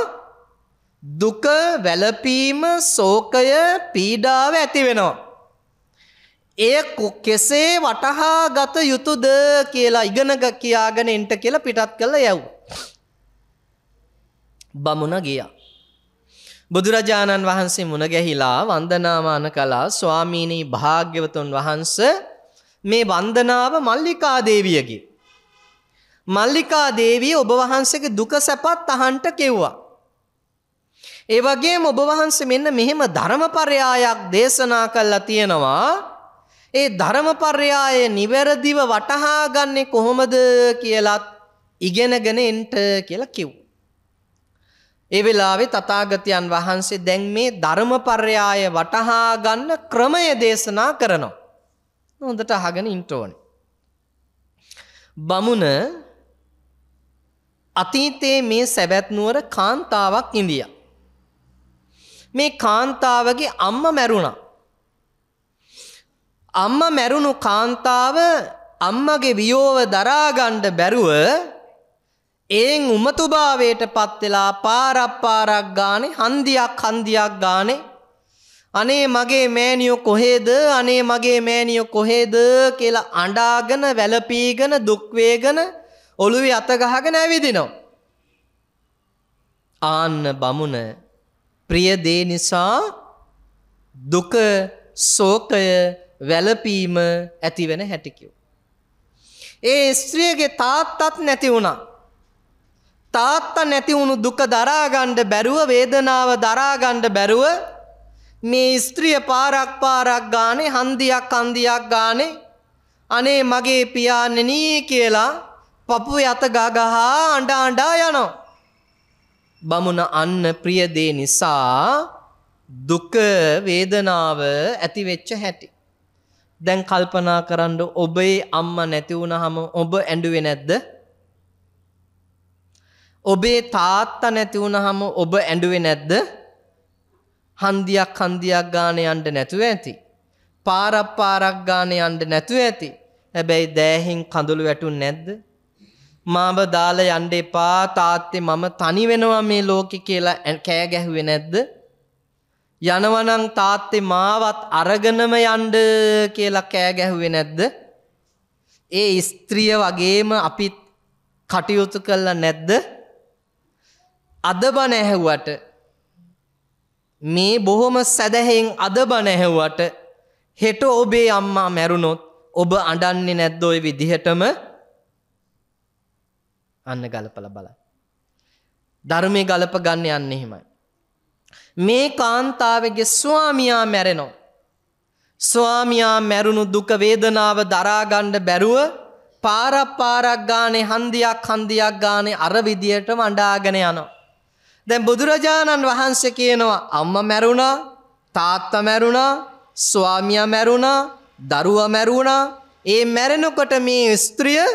දුක වැළපීම ශෝකය පීඩාව ඇති වෙනවා. එය කෙසේ වටහා ගත යුතුද කියලා ඉගෙනග කියාගෙන එන්ට කියලා පිටත් කළ යව්. බමුණ ගියා. බුදුරජාණන් වහන්සේ මුණ ගැහිලා වන්දනාමාන කලා ස්වාමීනී භාග්‍යවතුන් වහන්ස මේ වන්දනාව මල්ලිකා දේවියගේ. මල්ලිකා දේවී ඔබ වහන්සේගේ දුක සැපත් අහන්ට කෙව්වා. ඒ වගේම ඔබ වහන්සේ මෙන්න මෙහෙම ධර්මපරයායක් දේශනා කළා තියෙනවා ඒ ධර්මපර්යාය නිවැරදිව වටහා ගන්නේ කොහොමද කියලත් ඉගෙනගෙන එන්ට කියලා කිව්. ඒ වෙලාවේ තථාගතයන් වහන්සේ දැන් මේ ධර්මපර්යාය වටහා ගන්න ක්‍රමය දේශනා කරනවා. හොඳට අහගෙන ඉන්න ඕනේ. බමුණ අතීතයේ මේ සැබැත් නුවර කාන්තාවක් ඉඳියා. මේ කාන්තාවගේ අම්මා මැරුණා. අම්ම මැරුණු කාන්තාව අම්මගේ වියෝව දරාගණ්ඩ බැරුව ඒන් උමතුභාවයට පත්වෙලා පාරප්පාරක් ගානේ හන්දියක් හන්දියක් ගානේ අනේ මගේ මෑනියෝ කොහේද අනේ මගේ මෑනියෝ කොහේද කියලා අඬාගෙන වැළපීගෙන දුක්වේගෙන ඔළුවේ අතගහගෙන ඇවිදිනවා. ආන්න බමුණ ප්‍රියදේ නිසා දුක සෝකය වැළපීම ඇතිවෙන හැටිකියෝ. ඒ ස්ත්‍රියගේ තාත්තත් නැති වුණා. තාත්තා නැති වුණු දුක දරාගණ්ඩ බැරුව වේදනාව දරාගණ්ඩ බැරුව මේ ස්ත්‍රිය පාරක් පාරක් ගානේ හන්දියක් අන්දියක් ගානේ අනේ මගේ පියාණෙනී කියලා පපු යත ගගහා අඬ අඬා යනවා. බමුණ අන්න ප්‍රියදේ නිසා දුක වේදනාව ඇතිවෙච්ච හැටි. දැන් කල්පනා කරන්න ඔබේ අම්ම නැතිවුණ හම ඔබ ඇඩුවේ නැද්ද ඔබේ තාත්ත නැතිවුණ හම ඔබ ඇඩුවේ නැද්ද හන්දියක් හන්දියක් ගානය අන්ඩ නැතුව ඇති පාරක් පාරක් ගානය අන්ඩ නැතුව ඇති හැබැයි දෑහින් කඳුළු වැටුන් නැද්ද මාව දාල යන්ඩ එපා තාත්තේ මම තනි වෙනවා මේ ලෝකෙ කියලා කෑ ගැහුවේ නැද්ද යනවනං තාත්තේ මාවත් අරගනම යන්ඩ කියලා කෑ ගැහුවේ නැද්ද. ඒ ස්ත්‍රිය වගේම අපිත් කටයුතු කල්ලා නැද්ද. අද බනැහැවට මේ බොහොම සැදැහෙන් අද බනැහැවට හෙට ඔබේ අම්මා මැරුණොත් ඔබ අඩන්නේ නැද්දොයි විදිහටම අන්න ගලපල බල. ධර්මය ගලප ගන්න යන්න එහෙමයි. මේ කාන්තාවගේ ස්වාමියා මැරෙනවා. ස්වාමියා මැරුණු දුක වේදනාව දරාගන්න බැරුව පාරක් පාරක් ගානේ හන්දියක් හන්දියක් ගානේ අර විදියට වඩාගෙන යනවා. දැන් බුදුරජාණන් වහන්සේ කියනවා අම්මා මැරුණා, තාත්තා මැරුණා, ස්වාමියා මැරුණා, දරුවා මැරුණා. ඒ මැරෙනකොට මේ ස්ත්‍රිය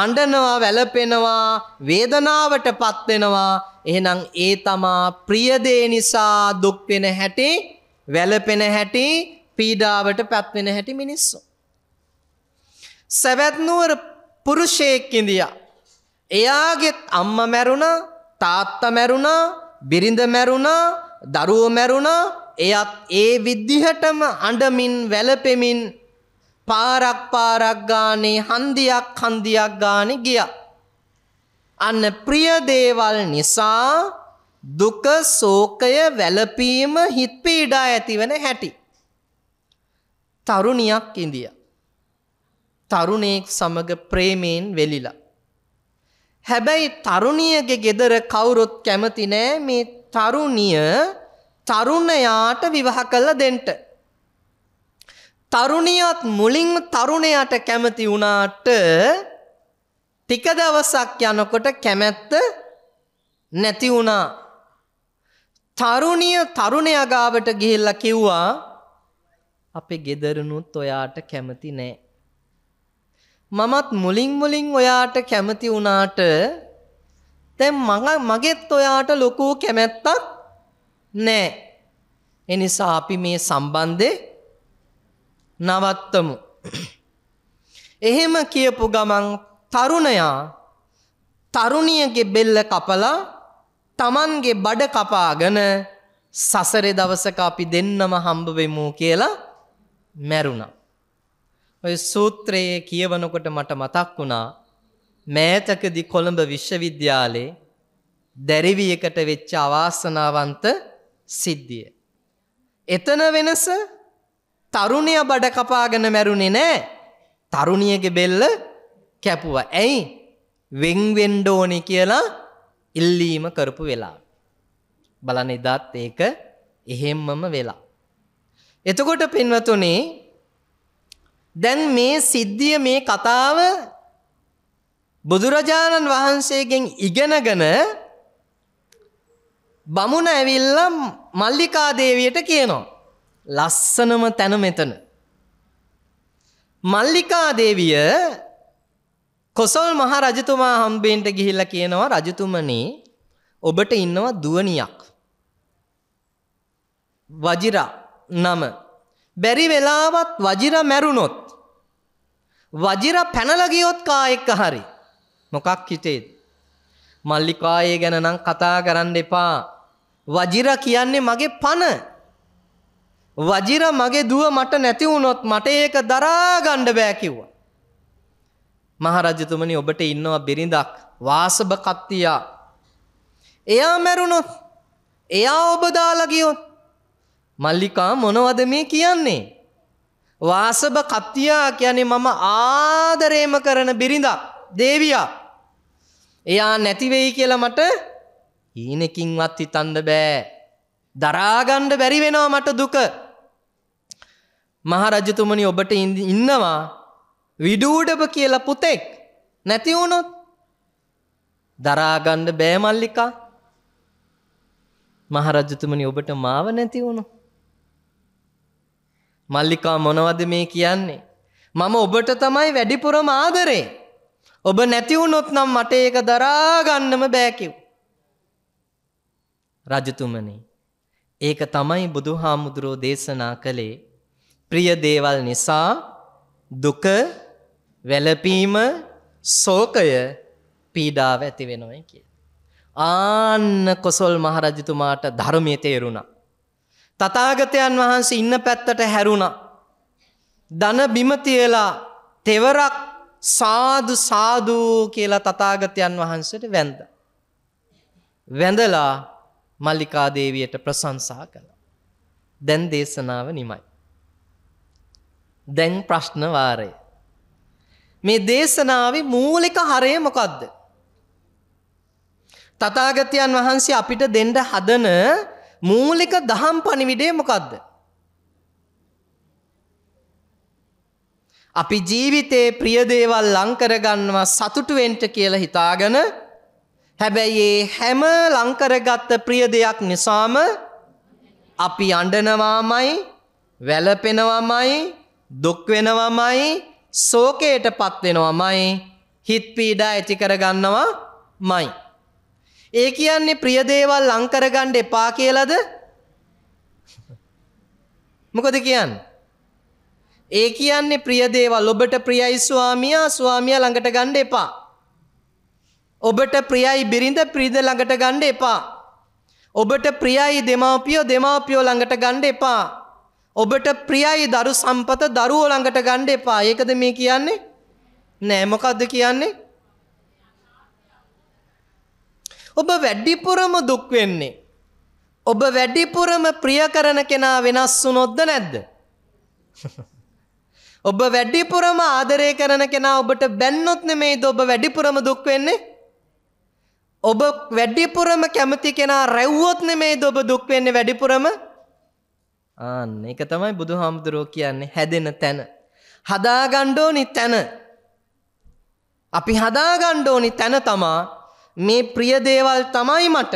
අඬනවා වැළපෙනවා වේදනාවටපත් වෙනවා එහෙනම් ඒ තමා ප්‍රියදේ නිසා දුක් වෙන හැටි වැළපෙන හැටි පීඩාවටපත් වෙන හැටි මිනිස්සු සවැත් නුවර පුරුෂයෙක් ඉඳියා එයාගේ අම්මා මැරුණා තාත්තා මැරුණා බිරිඳ මැරුණා දරුවෝ මැරුණා එයත් ඒ විදිහටම අඬමින් වැළපෙමින් පාරක් පාරක් ගානේ හන්දියක් හන්දියක් ගානේ ගියා. අන්න ප්‍රිය දේවල් නිසා දුක ශෝකය වැළපීම හිත් පීඩා ඇතිවන හැටි. තරුණියක් ඉඳියා. තරුණයෙක් සමග ප්‍රේමයෙන් වෙලිලා. හැබැයි තරුණියගේ ගෙදර කවුරුත් කැමති නෑ මේ තරුණිය තරුණයාට විවාහ කළ දෙන්න. තරුණියත් මුලින් තරුණයට කැමති වුණාට ටික දවසක් යනකොට කැමැත්ත නැති වුණා. තරුණිය තරුණයා ගාවට ගිහිල්ලා කිව්වා අපේ ගෙදරනුත් ඔයාට කැමති නෑ. මමත් මුලින් මුලින් ඔයාට කැමති වුණාට දැන් මම මගෙත් ඔයාට ලොකු කැමැත්තක් නෑ. එනිසා අපි මේ සම්බන්ධේ නවත්තමු. එහෙම කියපු ගමන් තරුණයා තරුණියගේ බෙල්ල කපලා තමන්ගේ බඩ කපාගෙන සසරේ දවසක අපි දෙන්නම හම්බ වෙමු කියලා මැරුණා. ඔය සූත්‍රයේ කියවනකොට මට මතක් වුණා මෑතකදී කොළඹ විශ්වවිද්‍යාලේ දැරිවියකට වෙච්ච අවාසනාවන්ත සිද්ධිය. එතන වෙනස තරුණය බඩ කපාගෙන මැරුණේ නෑ තරුණියගේ බෙල්ල කැපුව ඇයි වෙංවෙන්ඩෝනි කියලා ඉල්ලීම කරපු වෙලා. බලන එදාත් ඒක එහෙම්මම වෙලා. එතකොට පින්වතුනේ දැන් මේ සිද්ධිය මේ කතාව බුදුරජාණන් වහන්සේගෙන් ඉගෙනගෙන බමුණ ඇවිල්ලා මල්ලිකා දේවියට කියනවා. ලස්සනම තැන මෙතන. මල්ලිකා දේවිය කොසල් මහ රජතුමා හම්බෙන්ට ගිහිල්ලා කියනවා රජතුමනේ ඔබට ඉන්නවා දුවනියක්. වජිරා නම බැරි වෙලාවත් වජිර මැරුණොත් වජිර පැනලා ගියොත් කායෙක හරි මොකක් හිතේද මල්ලිකායේ ගැන නම් කතා කරන්න එපා වජිර කියන්නේ මගේ පණ වජිර මගේ දුව මට නැති වුණොත් මට ඒක දරා ගන්න බෑ කිව්වා. මහරජතුමනි ඔබට ඉන්නවා බිරිඳක් වාසබ කත්තියා. එයා මැරුණොත් එයා ඔබ දාලා ගියොත් මල්ලිකා මොනවද මේ කියන්නේ? වාසබ කත්තියා කියන්නේ මම ආදරේම කරන බිරිඳක්, දේවියා. එයා නැති වෙයි කියලා මට ඊනකින්වත් හිතන්න බෑ. දරාගණ්ඩ බැරි වෙනවා මට දුක මහරජතුමනි ඔබට ඉන්නවා විඩූඩබ කියල පුතෙක් නැතිවුණොත් දරාගණ්ඩ බෑමල්ලිකා මහරජතුමනි ඔබට මාව නැතිවුණු. මල්ලිකා මොනවද මේ කියන්නේ. මම ඔබට තමයි වැඩිපුරම ආදරේ. ඔබ නැතිවුණොත් නම් මට ඒක දරාගන්නම බෑකිව්. රජතුමනි ඒක තමයි බුදු හාමුදුරෝ දේශනා කළේ ප්‍රිය දේවල් නිසා දුක වැළපීම ශෝකය පීඩාව ඇති වෙනවයි කිය. ආන්න කොසොල් මහරජතුමාට ධර්මය තේරුණා. තතාගතයන් වහන්සේ ඉන්න පැත්තට හැරුණා. දන බිමතියලා තෙවරක් සාදු සාදූ කියලා තතාගතයන් වහන්සට වැඳ. වැඳලා මල්ලිකාදේවයට ප්‍රසංසා කළ. දැන් දේශනාව නිමයි. දැන් ප්‍රශ්න වාරය. මේ දේශනාවේ මූලික හරය මොකද්ද? තථාගතයන් වහන්සේ අපිට දෙන්න හදන මූලික දහම් පණිවිඩය මොකද්ද? අපි ජීවිතේ ප්‍රිය දේවල් ලං කරගන්නවා සතුටු වෙන්න කියලා හිතාගෙන හැබැයි ඒ හැම ලං කරගත් ප්‍රිය දෙයක් නිසාම අපි අඬනවාමයි වැළපෙනවාමයි දුක්වෙනවමයි සෝකයට පත්වෙනවමයි හිත්පීඩා ඇති කරගන්නවා මයි. ඒ කියන්නේ ප්‍රියදේවල් ලංකරගණ්ඩ එපා කියලද මොකද කියන්න. ඒ කියන්නේ ප්‍රියදේවල් ඔබට ප්‍රියයි ස්වාමියා ස්වාමිය ළඟට ගණ්ඩ එපා. ඔබට ප්‍රියයි බිරිඳ ප්‍රීද ළඟට ගණ්ඩ එපා. ඔබට ප්‍රියයි දෙමාපියෝ දෙමාපියෝ ළඟට ගණ්ඩ එපා. ඔබට ප්‍රියයි දරු සම්පත දරුවෝ ළඟට ගන්න එපා. ඒකද මේ කියන්නේ? නෑ මොකද්ද කියන්නේ? ඔබ වැඩිපුරම දුක් වෙන්නේ. ඔබ වැඩිපුරම ප්‍රිය කරන කෙනා වෙනස් වුණොත්ද නැද්ද? ඔබ වැඩිපුරම ආදරය කරන කෙනා ඔබට බැන්නොත් නෙමෙයිද ඔබ වැඩිපුරම දුක් වෙන්නේ? ඔබ වැඩිපුරම කැමති කෙනා රැව්වොත් නෙමෙයිද ඔබ දුක් වෙන්නේ වැඩිපුරම? ආන්න එක තමයි බුදු හාමුදුරුවෝ කියන්නේ හැදෙන තැන. හදාගණ්ඩෝනි තැන. අපි හදාගණ්ඩෝනි තැන තමා මේ ප්‍රියදේවල් තමයි මට.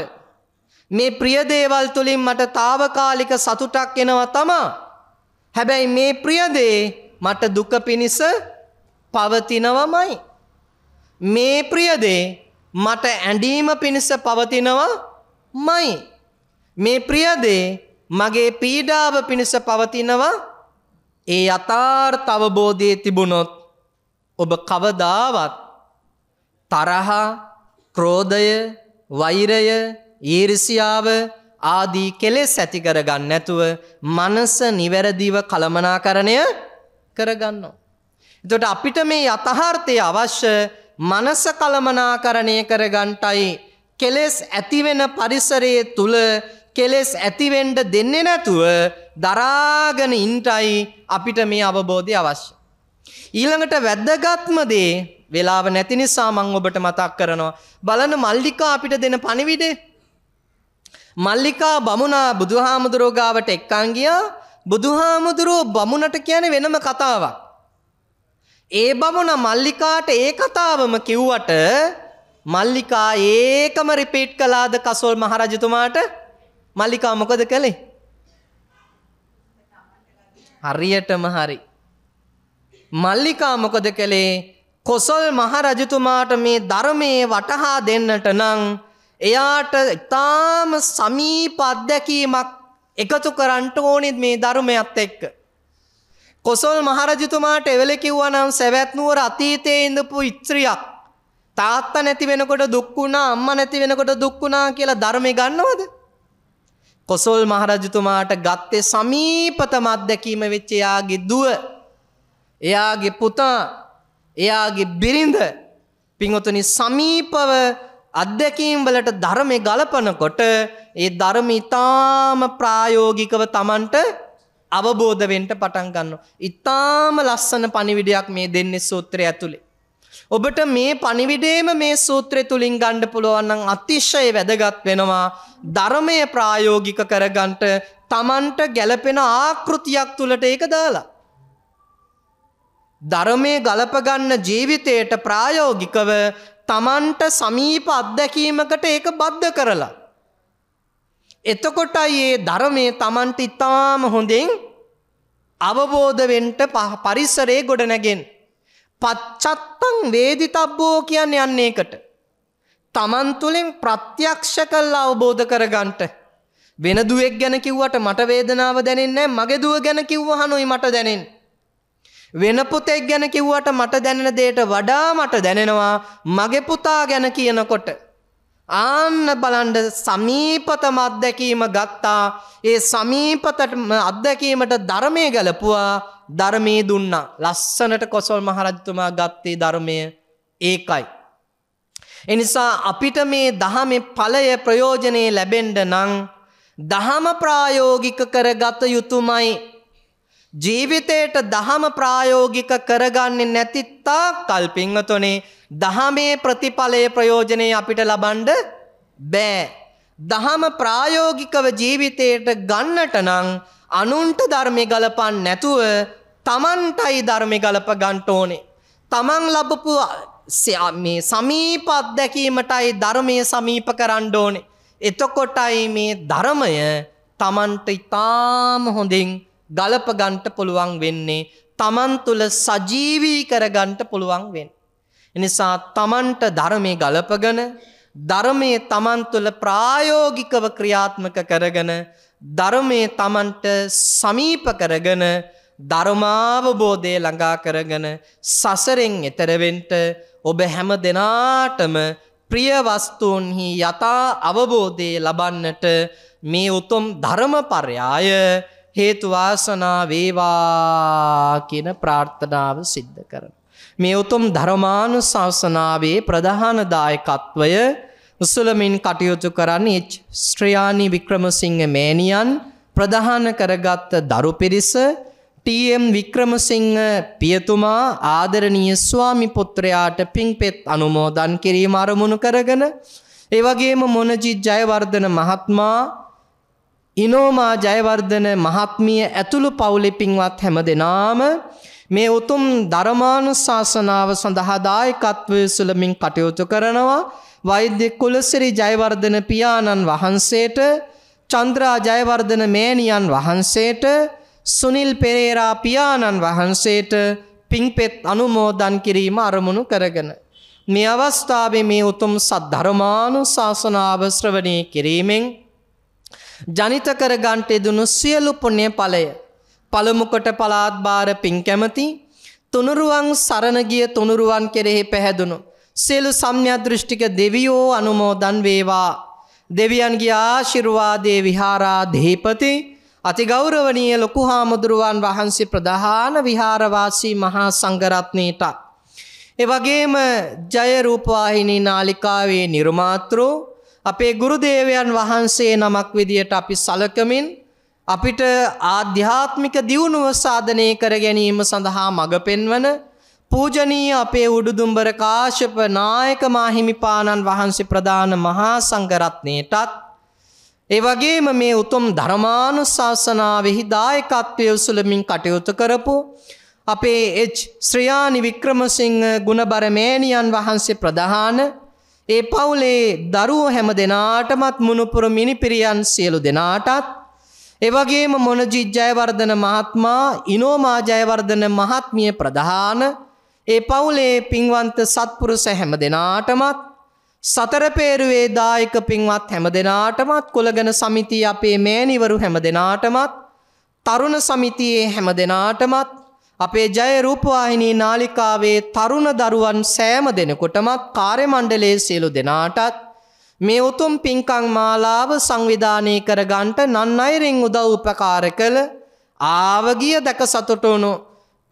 මේ ප්‍රියදේවල් තුළින් මට තාවකාලික සතුටක් එනවා තමා. හැබැයි මේ ප්‍රියදේ මට දුක පිණිස පවතිනවමයි. මේ ප්‍රියදේ මට ඇඩීම පිණිස පවතිනවා මයි. මේ ප්‍රියදේ මගේ පීඩාව පිණිස පවතිනවා ඒ යථාර්ථ අවබෝධයේ තිබුණොත් ඔබ කවදාවත් තරහා ක්‍රෝධය වෛරය ඊර්ෂියාව ආදී කෙලෙස් ඇති කරගන්න නැතුව මනස නිවැරදිව කළමනාකරණය කරගන්නවා. එතකොට අපිට මේ යථාර්ථය අවශ්‍ය මනස කළමනාකරණය කරගන්ටයි කෙලෙස් ඇතිවෙන පරිසරයේ තුල කෙලෙස් ඇතිවෙන්ඩ දෙන්නේ නැතුව දරාගෙන ඉන්ටයි අපිට මේ අවබෝධය අවශ්‍ය. ඊළඟට වැද්දගත්ම දේ වෙලාව නැති නිසා මං ඔබට මතක් කරනවා බලන මල්ලිකා අපිට දෙන පණිවිඩේ මල්ලිකා බමුණා බුදුහාමුදුරෝගාවට එක්කන් ගියා බුදුහාමුදුරෝ බමුණට කියන වෙනම කතාවක් ඒ බමුණ මල්ලිකාට ඒ කතාවම කිව්වට මල්ලිකා ඒකම රිපීට් කලාද කසොල් මහරජතුමාට මල්ලිකා මොකද කළේ? හරියටම හරි. මල්ලිකා මොකද කළේ? කොසල් මහරජතුමාට මේ ධර්මයේ වටහා දෙන්නට නම් එයාට ඊටාම සමීප අත්දැකීමක් එකතු කරන්න ඕනෙත් මේ ධර්මයත් එක්ක. කොසල් මහරජතුමාට එවලේ කිව්වා නම් සවැත් නුවර අතීතයේ ඉඳපු ඉත්‍ත්‍රියක් තාත්තා නැති වෙනකොට දුක් වුණා අම්මා නැති වෙනකොට දුක් වුණා කියලා ධර්මේ ගන්නවද? කොසොල් මහරජතුමාට ගත්තේ සමීපතම අත්දැකීම වෙච්ච එයාගේ දුව එයාගේ පුතා එයාගේ බිරිඳ පිංහතුනි සමීපව අත්දැකීම් වලට ධර්මය ගලපනකොට ඒ ධර්ම ඉතාම ප්‍රායෝගිකව Tamanට අවබෝධ වෙන්න පටන් ගන්නවා. ඉතාම ලස්සන පණිවිඩයක් මේ දෙන්නේ සූත්‍රය ඇතුලේ. ඔබට මේ පණිවිඩේම මේ සූත්‍රය තුළින් ගණ්ඩ පුළුවන්නම් අතිශ්‍යය වැදගත් වෙනවා ධර්මය ප්‍රායෝගික කරගන්ට තමන්ට ගැලපෙන ආකෘතියක් තුළට ඒක දාලා. ධර්මය ගලපගන්න ජීවිතයට ප්‍රායෝගිකව තමන්ට සමීප අත්දැකීමකට ඒක බද්ධ කරලා. එතකොටයි ඒ ධර්මය තමන්ට ඉතාම හොඳින් අවබෝධවෙන්ට පරිසරේ ගොඩනැගෙන්. පච්චත්තං වේදිතබ්බෝ කියන්නේ යන්නේ එකට. Taman තුලින් ප්‍රත්‍යක්ෂ කළා අවබෝධ කරගන්නට. වෙන දුවෙක් ගැන කිව්වට මට වේදනාව දැනෙන්නේ මගේ දුව ගැන කිව්වහනුයි මට දැනෙන්නේ. වෙන පුතෙක් ගැන කිව්වට මට දැනෙන දෙයට වඩා මට දැනෙනවා මගේ පුතා ගැන කියනකොට. ආන්න බලන්ඩ සමීපතම අත්දැකීම ගත්තා ඒ සමීපතට අත්දැකීමට ධර්මය ගැලපුවා ධර්මයේ දුන්නා. ලස්සනට කොසල් මහරජතුමා ගත්තේ ධර්මය ඒකයි. එනිසා අපිට මේ දහමේ ඵලය ප්‍රයෝජනේ ලැබෙන්න නම් දහම ප්‍රායෝගික කරගත යුතුමයි. ජීවිතයට දහම ප්‍රායෝගික කරගන්නේ නැති තාක් කල් පින්වතුනේ දහමේ ප්‍රතිඵලයේ ප්‍රයෝජනේ අපිට ලබන්න බෑ. දහම ප්‍රායෝගිකව ජීවිතයට ගන්නට නම් අනුන්ට ධර්මය ගලපන් නැතුව තමන්ටයි ධර්මය ගලප ගන්ට ඕනේ. තමන් ලබපු මේ සමීපත් දැකීමටයි ධර්මය සමීප කරන්න ඕනේ. එතකොටයි මේ ධර්මය තමන්ට ඉතාම හොඳින් ගලප ගන්ට පුළුවන් වෙන්නේ තමන් තුළ සජීවී කරගන්ට පුළුවන් වෙන්. එනිසා තමන්ට ධර්මය ගලපගන ධර්මය තමන් තුළ ප්‍රායෝගිකව ක්‍රියාත්මක කරගන ධර්මය තමන්ට සමීප කරගෙන ධර්මාවබෝධය ළඟා කරගෙන සසරෙන් එතරවෙන්ට ඔබ හැම දෙනාටම ප්‍රියවස්තුූන්හි යථා අවබෝධය ලබන්නට මේ උතුම් ධර්මපර්යාය හේතුවාසනා වේවා කියන ප්‍රාර්ථනාව සිද්ධ කරන. මේ උතුම් ධර්මානු ශාසනාවේ ප්‍රධානදායකත්වය උසුලමින් කටයුතු කරන්නේ ශ්‍රයානි වික්‍රමසිංහ මෑණියන් ප්‍රධාන කරගත් දරු පිරිස ටම් වික්‍රමසිංහ පියතුමා ආදරණීය ස්වාමි පුත්‍රයාට පිංපෙත් අනුමෝදන් කිරීම අරමුණු කරගෙන ඒ වගේම මොනජිත් ජයවර්ධන මහත්මයා ඉනෝමා ජයවර්ධන මහත්මිය ඇතුළු පවුලේ පින්වත් හැම දෙනාම මේ උතුම් ධර්මානුශාසනාව සඳහා දායකත්වය සුලමින් කටයුතු කරනවා වෛද්‍ය කුලසිරි ජයවර්ධන පියාණන් වහන්සේට චන්ද්‍රා ජයවර්ධන මේනියන් වහන්සේට සුනිල් පෙරේරා පියාණන් වහන්සේට පිංපෙත් අනුමෝදන් කිරීම අරමුණු කරගෙන. මේ අවස්ථාවේ මේ උතුම් සද්ධර්මානු ශාසනාව ශ්‍රවණය කිරීමෙන් ජනිත කරගන්ට දුනු සියලු පුණ්‍ය ඵලය පළමුකොට පලාත් බාර පින් කැමති තුනුරුවන් සරණ ගිය තුනුරුවන් කෙරෙහි පැහැදුණු සෙලු සම්්‍යදෘෂ්ටික දෙවියෝ අනුමෝදන් වේවා. දෙවියන්ගේ ආශිරුවාදේ විහාරා දේපති අතිගෞරවනීය ලොකු හාමුදුරුවන් වහන්සේ ප්‍රධාන විහාරවාසී මහා සංගරත්නයට. එවගේම ජයරූපවාහිනී නාලිකාවේ නිර්මාත්‍රෝ අපේ ගුරුදේවයන් වහන්සේ නමක් විදියට අපි සලකමින් අපිට ආධ්‍යාත්මික දියුණුව සාධනය කර ගැනීම සඳහා මඟ පෙන්වන පූජනීය අපේ උඩුදුම්බර කාශ්‍යප නායක මාහිමිපාණන් වහන්සේ ප්‍රධාන මහා සංඝරත්නයටත් ඒ වගේම මේ උතුම් ධර්මානුශාසනාවෙහි දායකත්වය උසුලමින් කටයුතු කරපු අපේ එච් ශ්‍රයානි වික්‍රමසිංහ ගුණබර මෑණියන් වහන්සේ ප්‍රධාන ඒ පවුලේ දරුවෝ හැම දෙනාටමත් මුණුපුර මිනිපිරියන් සියලු දෙනාටත් එවගේම මොනජිත් ජයවර්ධන මහත්මයා ඉනෝමා ජයවර්ධන මහත්මිය ප්‍රධාන ඒ පවුලේ පින්වන්ත සත්පුරුස හැම දෙනාටමත් සතරපේරුවේ දායක පින්වත් හැම දෙනාටමත් කොළගන සමිති අපේ මෑනිවරු හැම දෙනාටමත් තරුණ සමිතියේ හැම දෙනාටමත් අපේ ජය රූපවාහිනී නාලිකාවේ තරුණ දරුවන් සෑම දෙනකොටමත් කාර්ය මණ්ඩලයේ සියලු දෙනාටත් මේ උතුම් පින්කං මාලාව සංවිධානය කර ගන්ට නන් අයරෙන් උදව් උපකාර කළ ආවගිය දැක සතුටුණු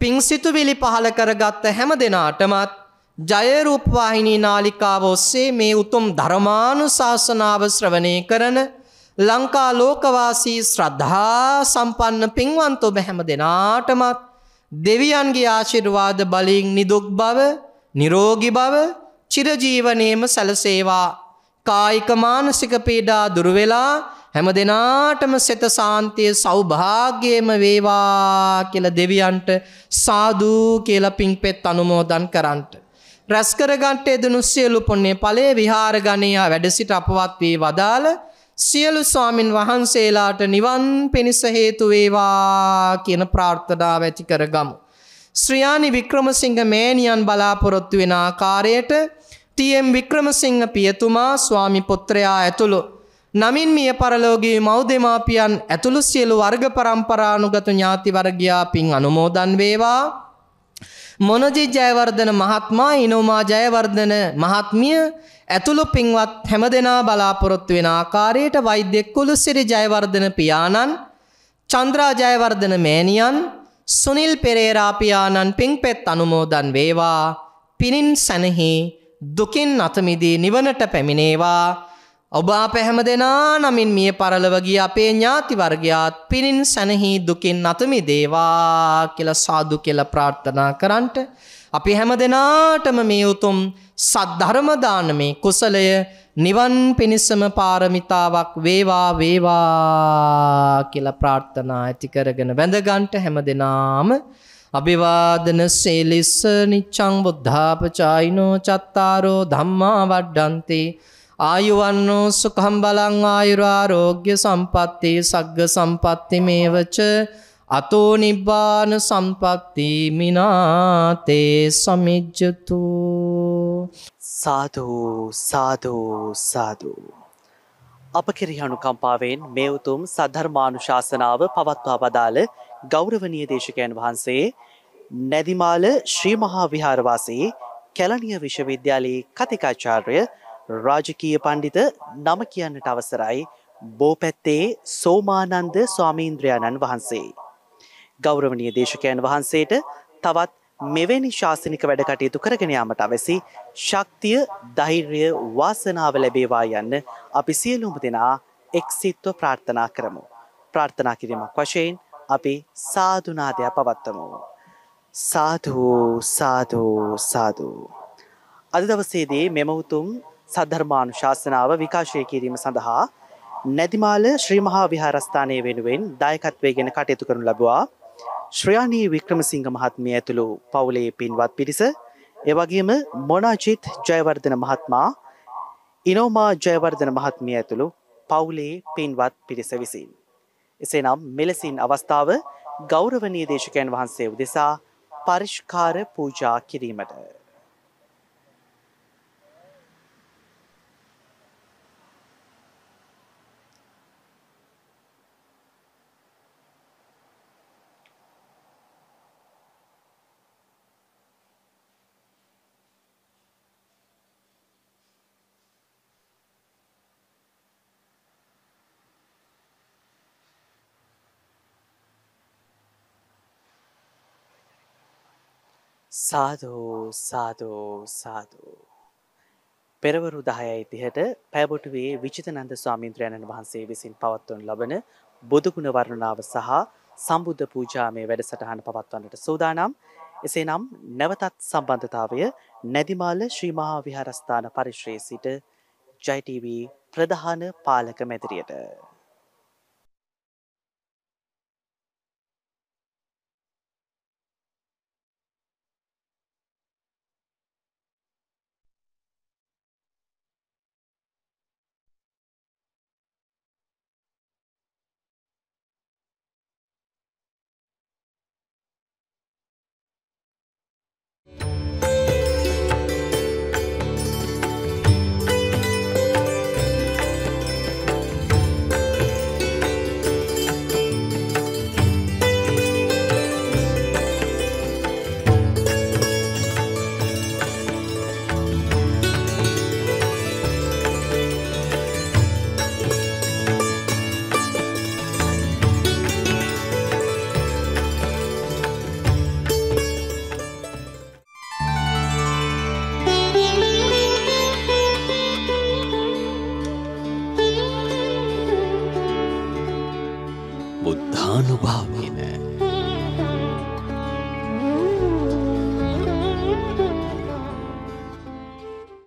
පිං සිතුවිලි පහළ කරගත්ත හැම දෙනාටමත් ජයරූපවාහිනී නාලිකාව ඔස්සේ මේ උතුම් ධර්මානු ශාසනාව ශ්‍රවණය කරන ලංකා ලෝකවාසී ශ්‍රද්ධා සම්පන්න පින්වන්ත ඔබ හැම දෙනාටමත් දෙවියන්ගේ ආශිර්වාද බලින් නිදුක් බව නිරෝගි බව චිරජීවනයේම සැලසේවා කායික මානසික පීඩා දුර වෙලා හැම දෙනාටම සෙත සාන්තිය සෞභාග්‍යයම වේවා කියල දෙවියන්ට සාධූ කියල පින්පෙත් අනුමෝදන් කරන්නට. රැස්කරගන්ට එදනු සියලු පොන්නේ පලේ විහාර ගණයා වැඩසිට අපවත් වී වදාළ සියලු ස්වාමින් වහන්සේලාට නිවන් පිණිස හේතුවේවා කියන ප්‍රාර්ථනාව ඇති කරගමු. ශ්‍රියානි වික්‍රමසිංහ මේනියන් බලාපොරොත්තු වෙන ආකාරයට ටම් වික්‍රමසිංහ පියතුමා ස්වාමි පොත්‍රයා ඇතුළු නමින් මිය පරලෝගේ මව් දෙමාපියන් ඇතුළු සියලු වර්ග පරම්පරානුගත ඥාති වර්ගයා පින් අනුමෝදන් වේවා. මොනජි ජයවර්ධන මහත්මා ඉනෝමා ජයවර්ධන මහත්මිය ඇතුළු පින්වත් හැම දෙනා බලාපොරොත්තු වෙන ආකාරයට වෛද්‍ය කුලුසිරි ජයවර්ධන පියාණන් චන්ද්‍රා ජයවර්ධන මෑණියන් සුනිල් පෙරේරා පියාණන් පින්පෙත් අනුමෝදන් වේවා. පිනින් සැනෙහි දුකින් අතමිදී නිවනට පැමිණේවා. ඔබ අප හැම දෙනා නමින් මිය පරලවගේ අපේ ඥාතිවර්ගයාත් පිරින් සැනහි දුකින් නතුමි දේවා කියල සාදු කියල ප්‍රාර්ථනා කරන්ට. අපි හැම දෙනාටම මේ උතුම් සද්ධරමදානමේ කුසලය නිවන් පිණිස්සම පාරමිතාවක් වේවා වේවා කියල ප්‍රාර්ථනා ඇති කරගෙන වැඳගන්ට හැම දෙනාම. අභිවාදන සේලිස්ස නිච්චං බුද්ධාපචායිනෝ චත්තාරෝ ධම්මා වඩ්ඩන්තේ. ආයුවන්නෝ සුකම් බලං ආයුරාරෝග්‍ය සම්පත්ති සග්ග සම්පත්ති මේවච අතෝ නිබ්බාන සම්පත්ති මිනාතේ සමිජ්ජතු සාදු සාදු සාදු අප කෙරෙහි අනුකම්පාවෙන් මේ උතුම් සද්ධර්මානුශාසනාව පවත්වා වදාළ ගෞරවනීය දේශකයන් වහන්සේ නැදිමාල ශ්‍රී මහා විහාරවාසී කැලණිය විශ්වවිද්‍යාලයේ කතිකාචාර්ය රාජකීය පණ්ඩිත නම කියන්නට අවසරයි බෝපැත්තේ සෝමානන්ද ස්වාමීන්ද්‍රයාණන් වහන්සේ. ගෞරවනීය දේශකයන් වහන්සේට තවත් මෙවැනි ශාසනික වැඩ කටයුතු කරගෙන යාමට අවැසි ශක්තිය ධෛර්ය වාසනාව ලැබේවා යන්න අපි සියලුම දෙනා එක්සිත්ව ප්‍රාර්ථනා කරමු. ප්‍රාර්ථනා කිරීමක් වශයෙන් අපි සාධනාදයක් පවත්වමු. සාධූ සාධූ සාධූ. අද දවසේදී මෙම උතුම් සද්ධර්මානුශාසනාව විකාශය කිරීම සඳහා නැදිමාල ශ්‍රීමහා විහාරස්ථානය වෙනුවෙන් දායකත්වය ගෙන කටයුතු කරනු ලබවා ශ්‍රයාණී වික්‍රමසිංහ මහත්මිය ඇතුළු පවුලේ පින්වත් පිරිස එවගේම මොනාජිත් ජයවර්ධන මහත්මා ඉනෝමා ජයවර්ධන මහත්මිය ඇතුළු පවුලේ පින්වත් පිරිස විසින්. එසේනම් මෙලෙසින් අවස්ථාව ගෞරවනීය දේශකයන් වහන්සේ උදෙසා පරිෂ්කාර පූජා කිරීමට සාධෝ සාධෝ සාධෝ. පෙරවරු දහයයි තිහට පැබොටුවේ විචිතනන්ද ස්වාමීන්ද්‍රයණන් වහන්සේ විසින් පවත්වන ලබන බොදුගුණ වර්ණනාව සහ සම්බුද්ධ පූජාමය වැඩසටහන පවත්වන්නට සූදානම් එසේනම් නැවතත් සම්බන්ධතාවය නැදිමාල ශ්‍රීමහා විහාරස්ථාන පරිශ්‍රයේ සිට ජයිටීවී ප්‍රධාන පාලක මැදිරියට.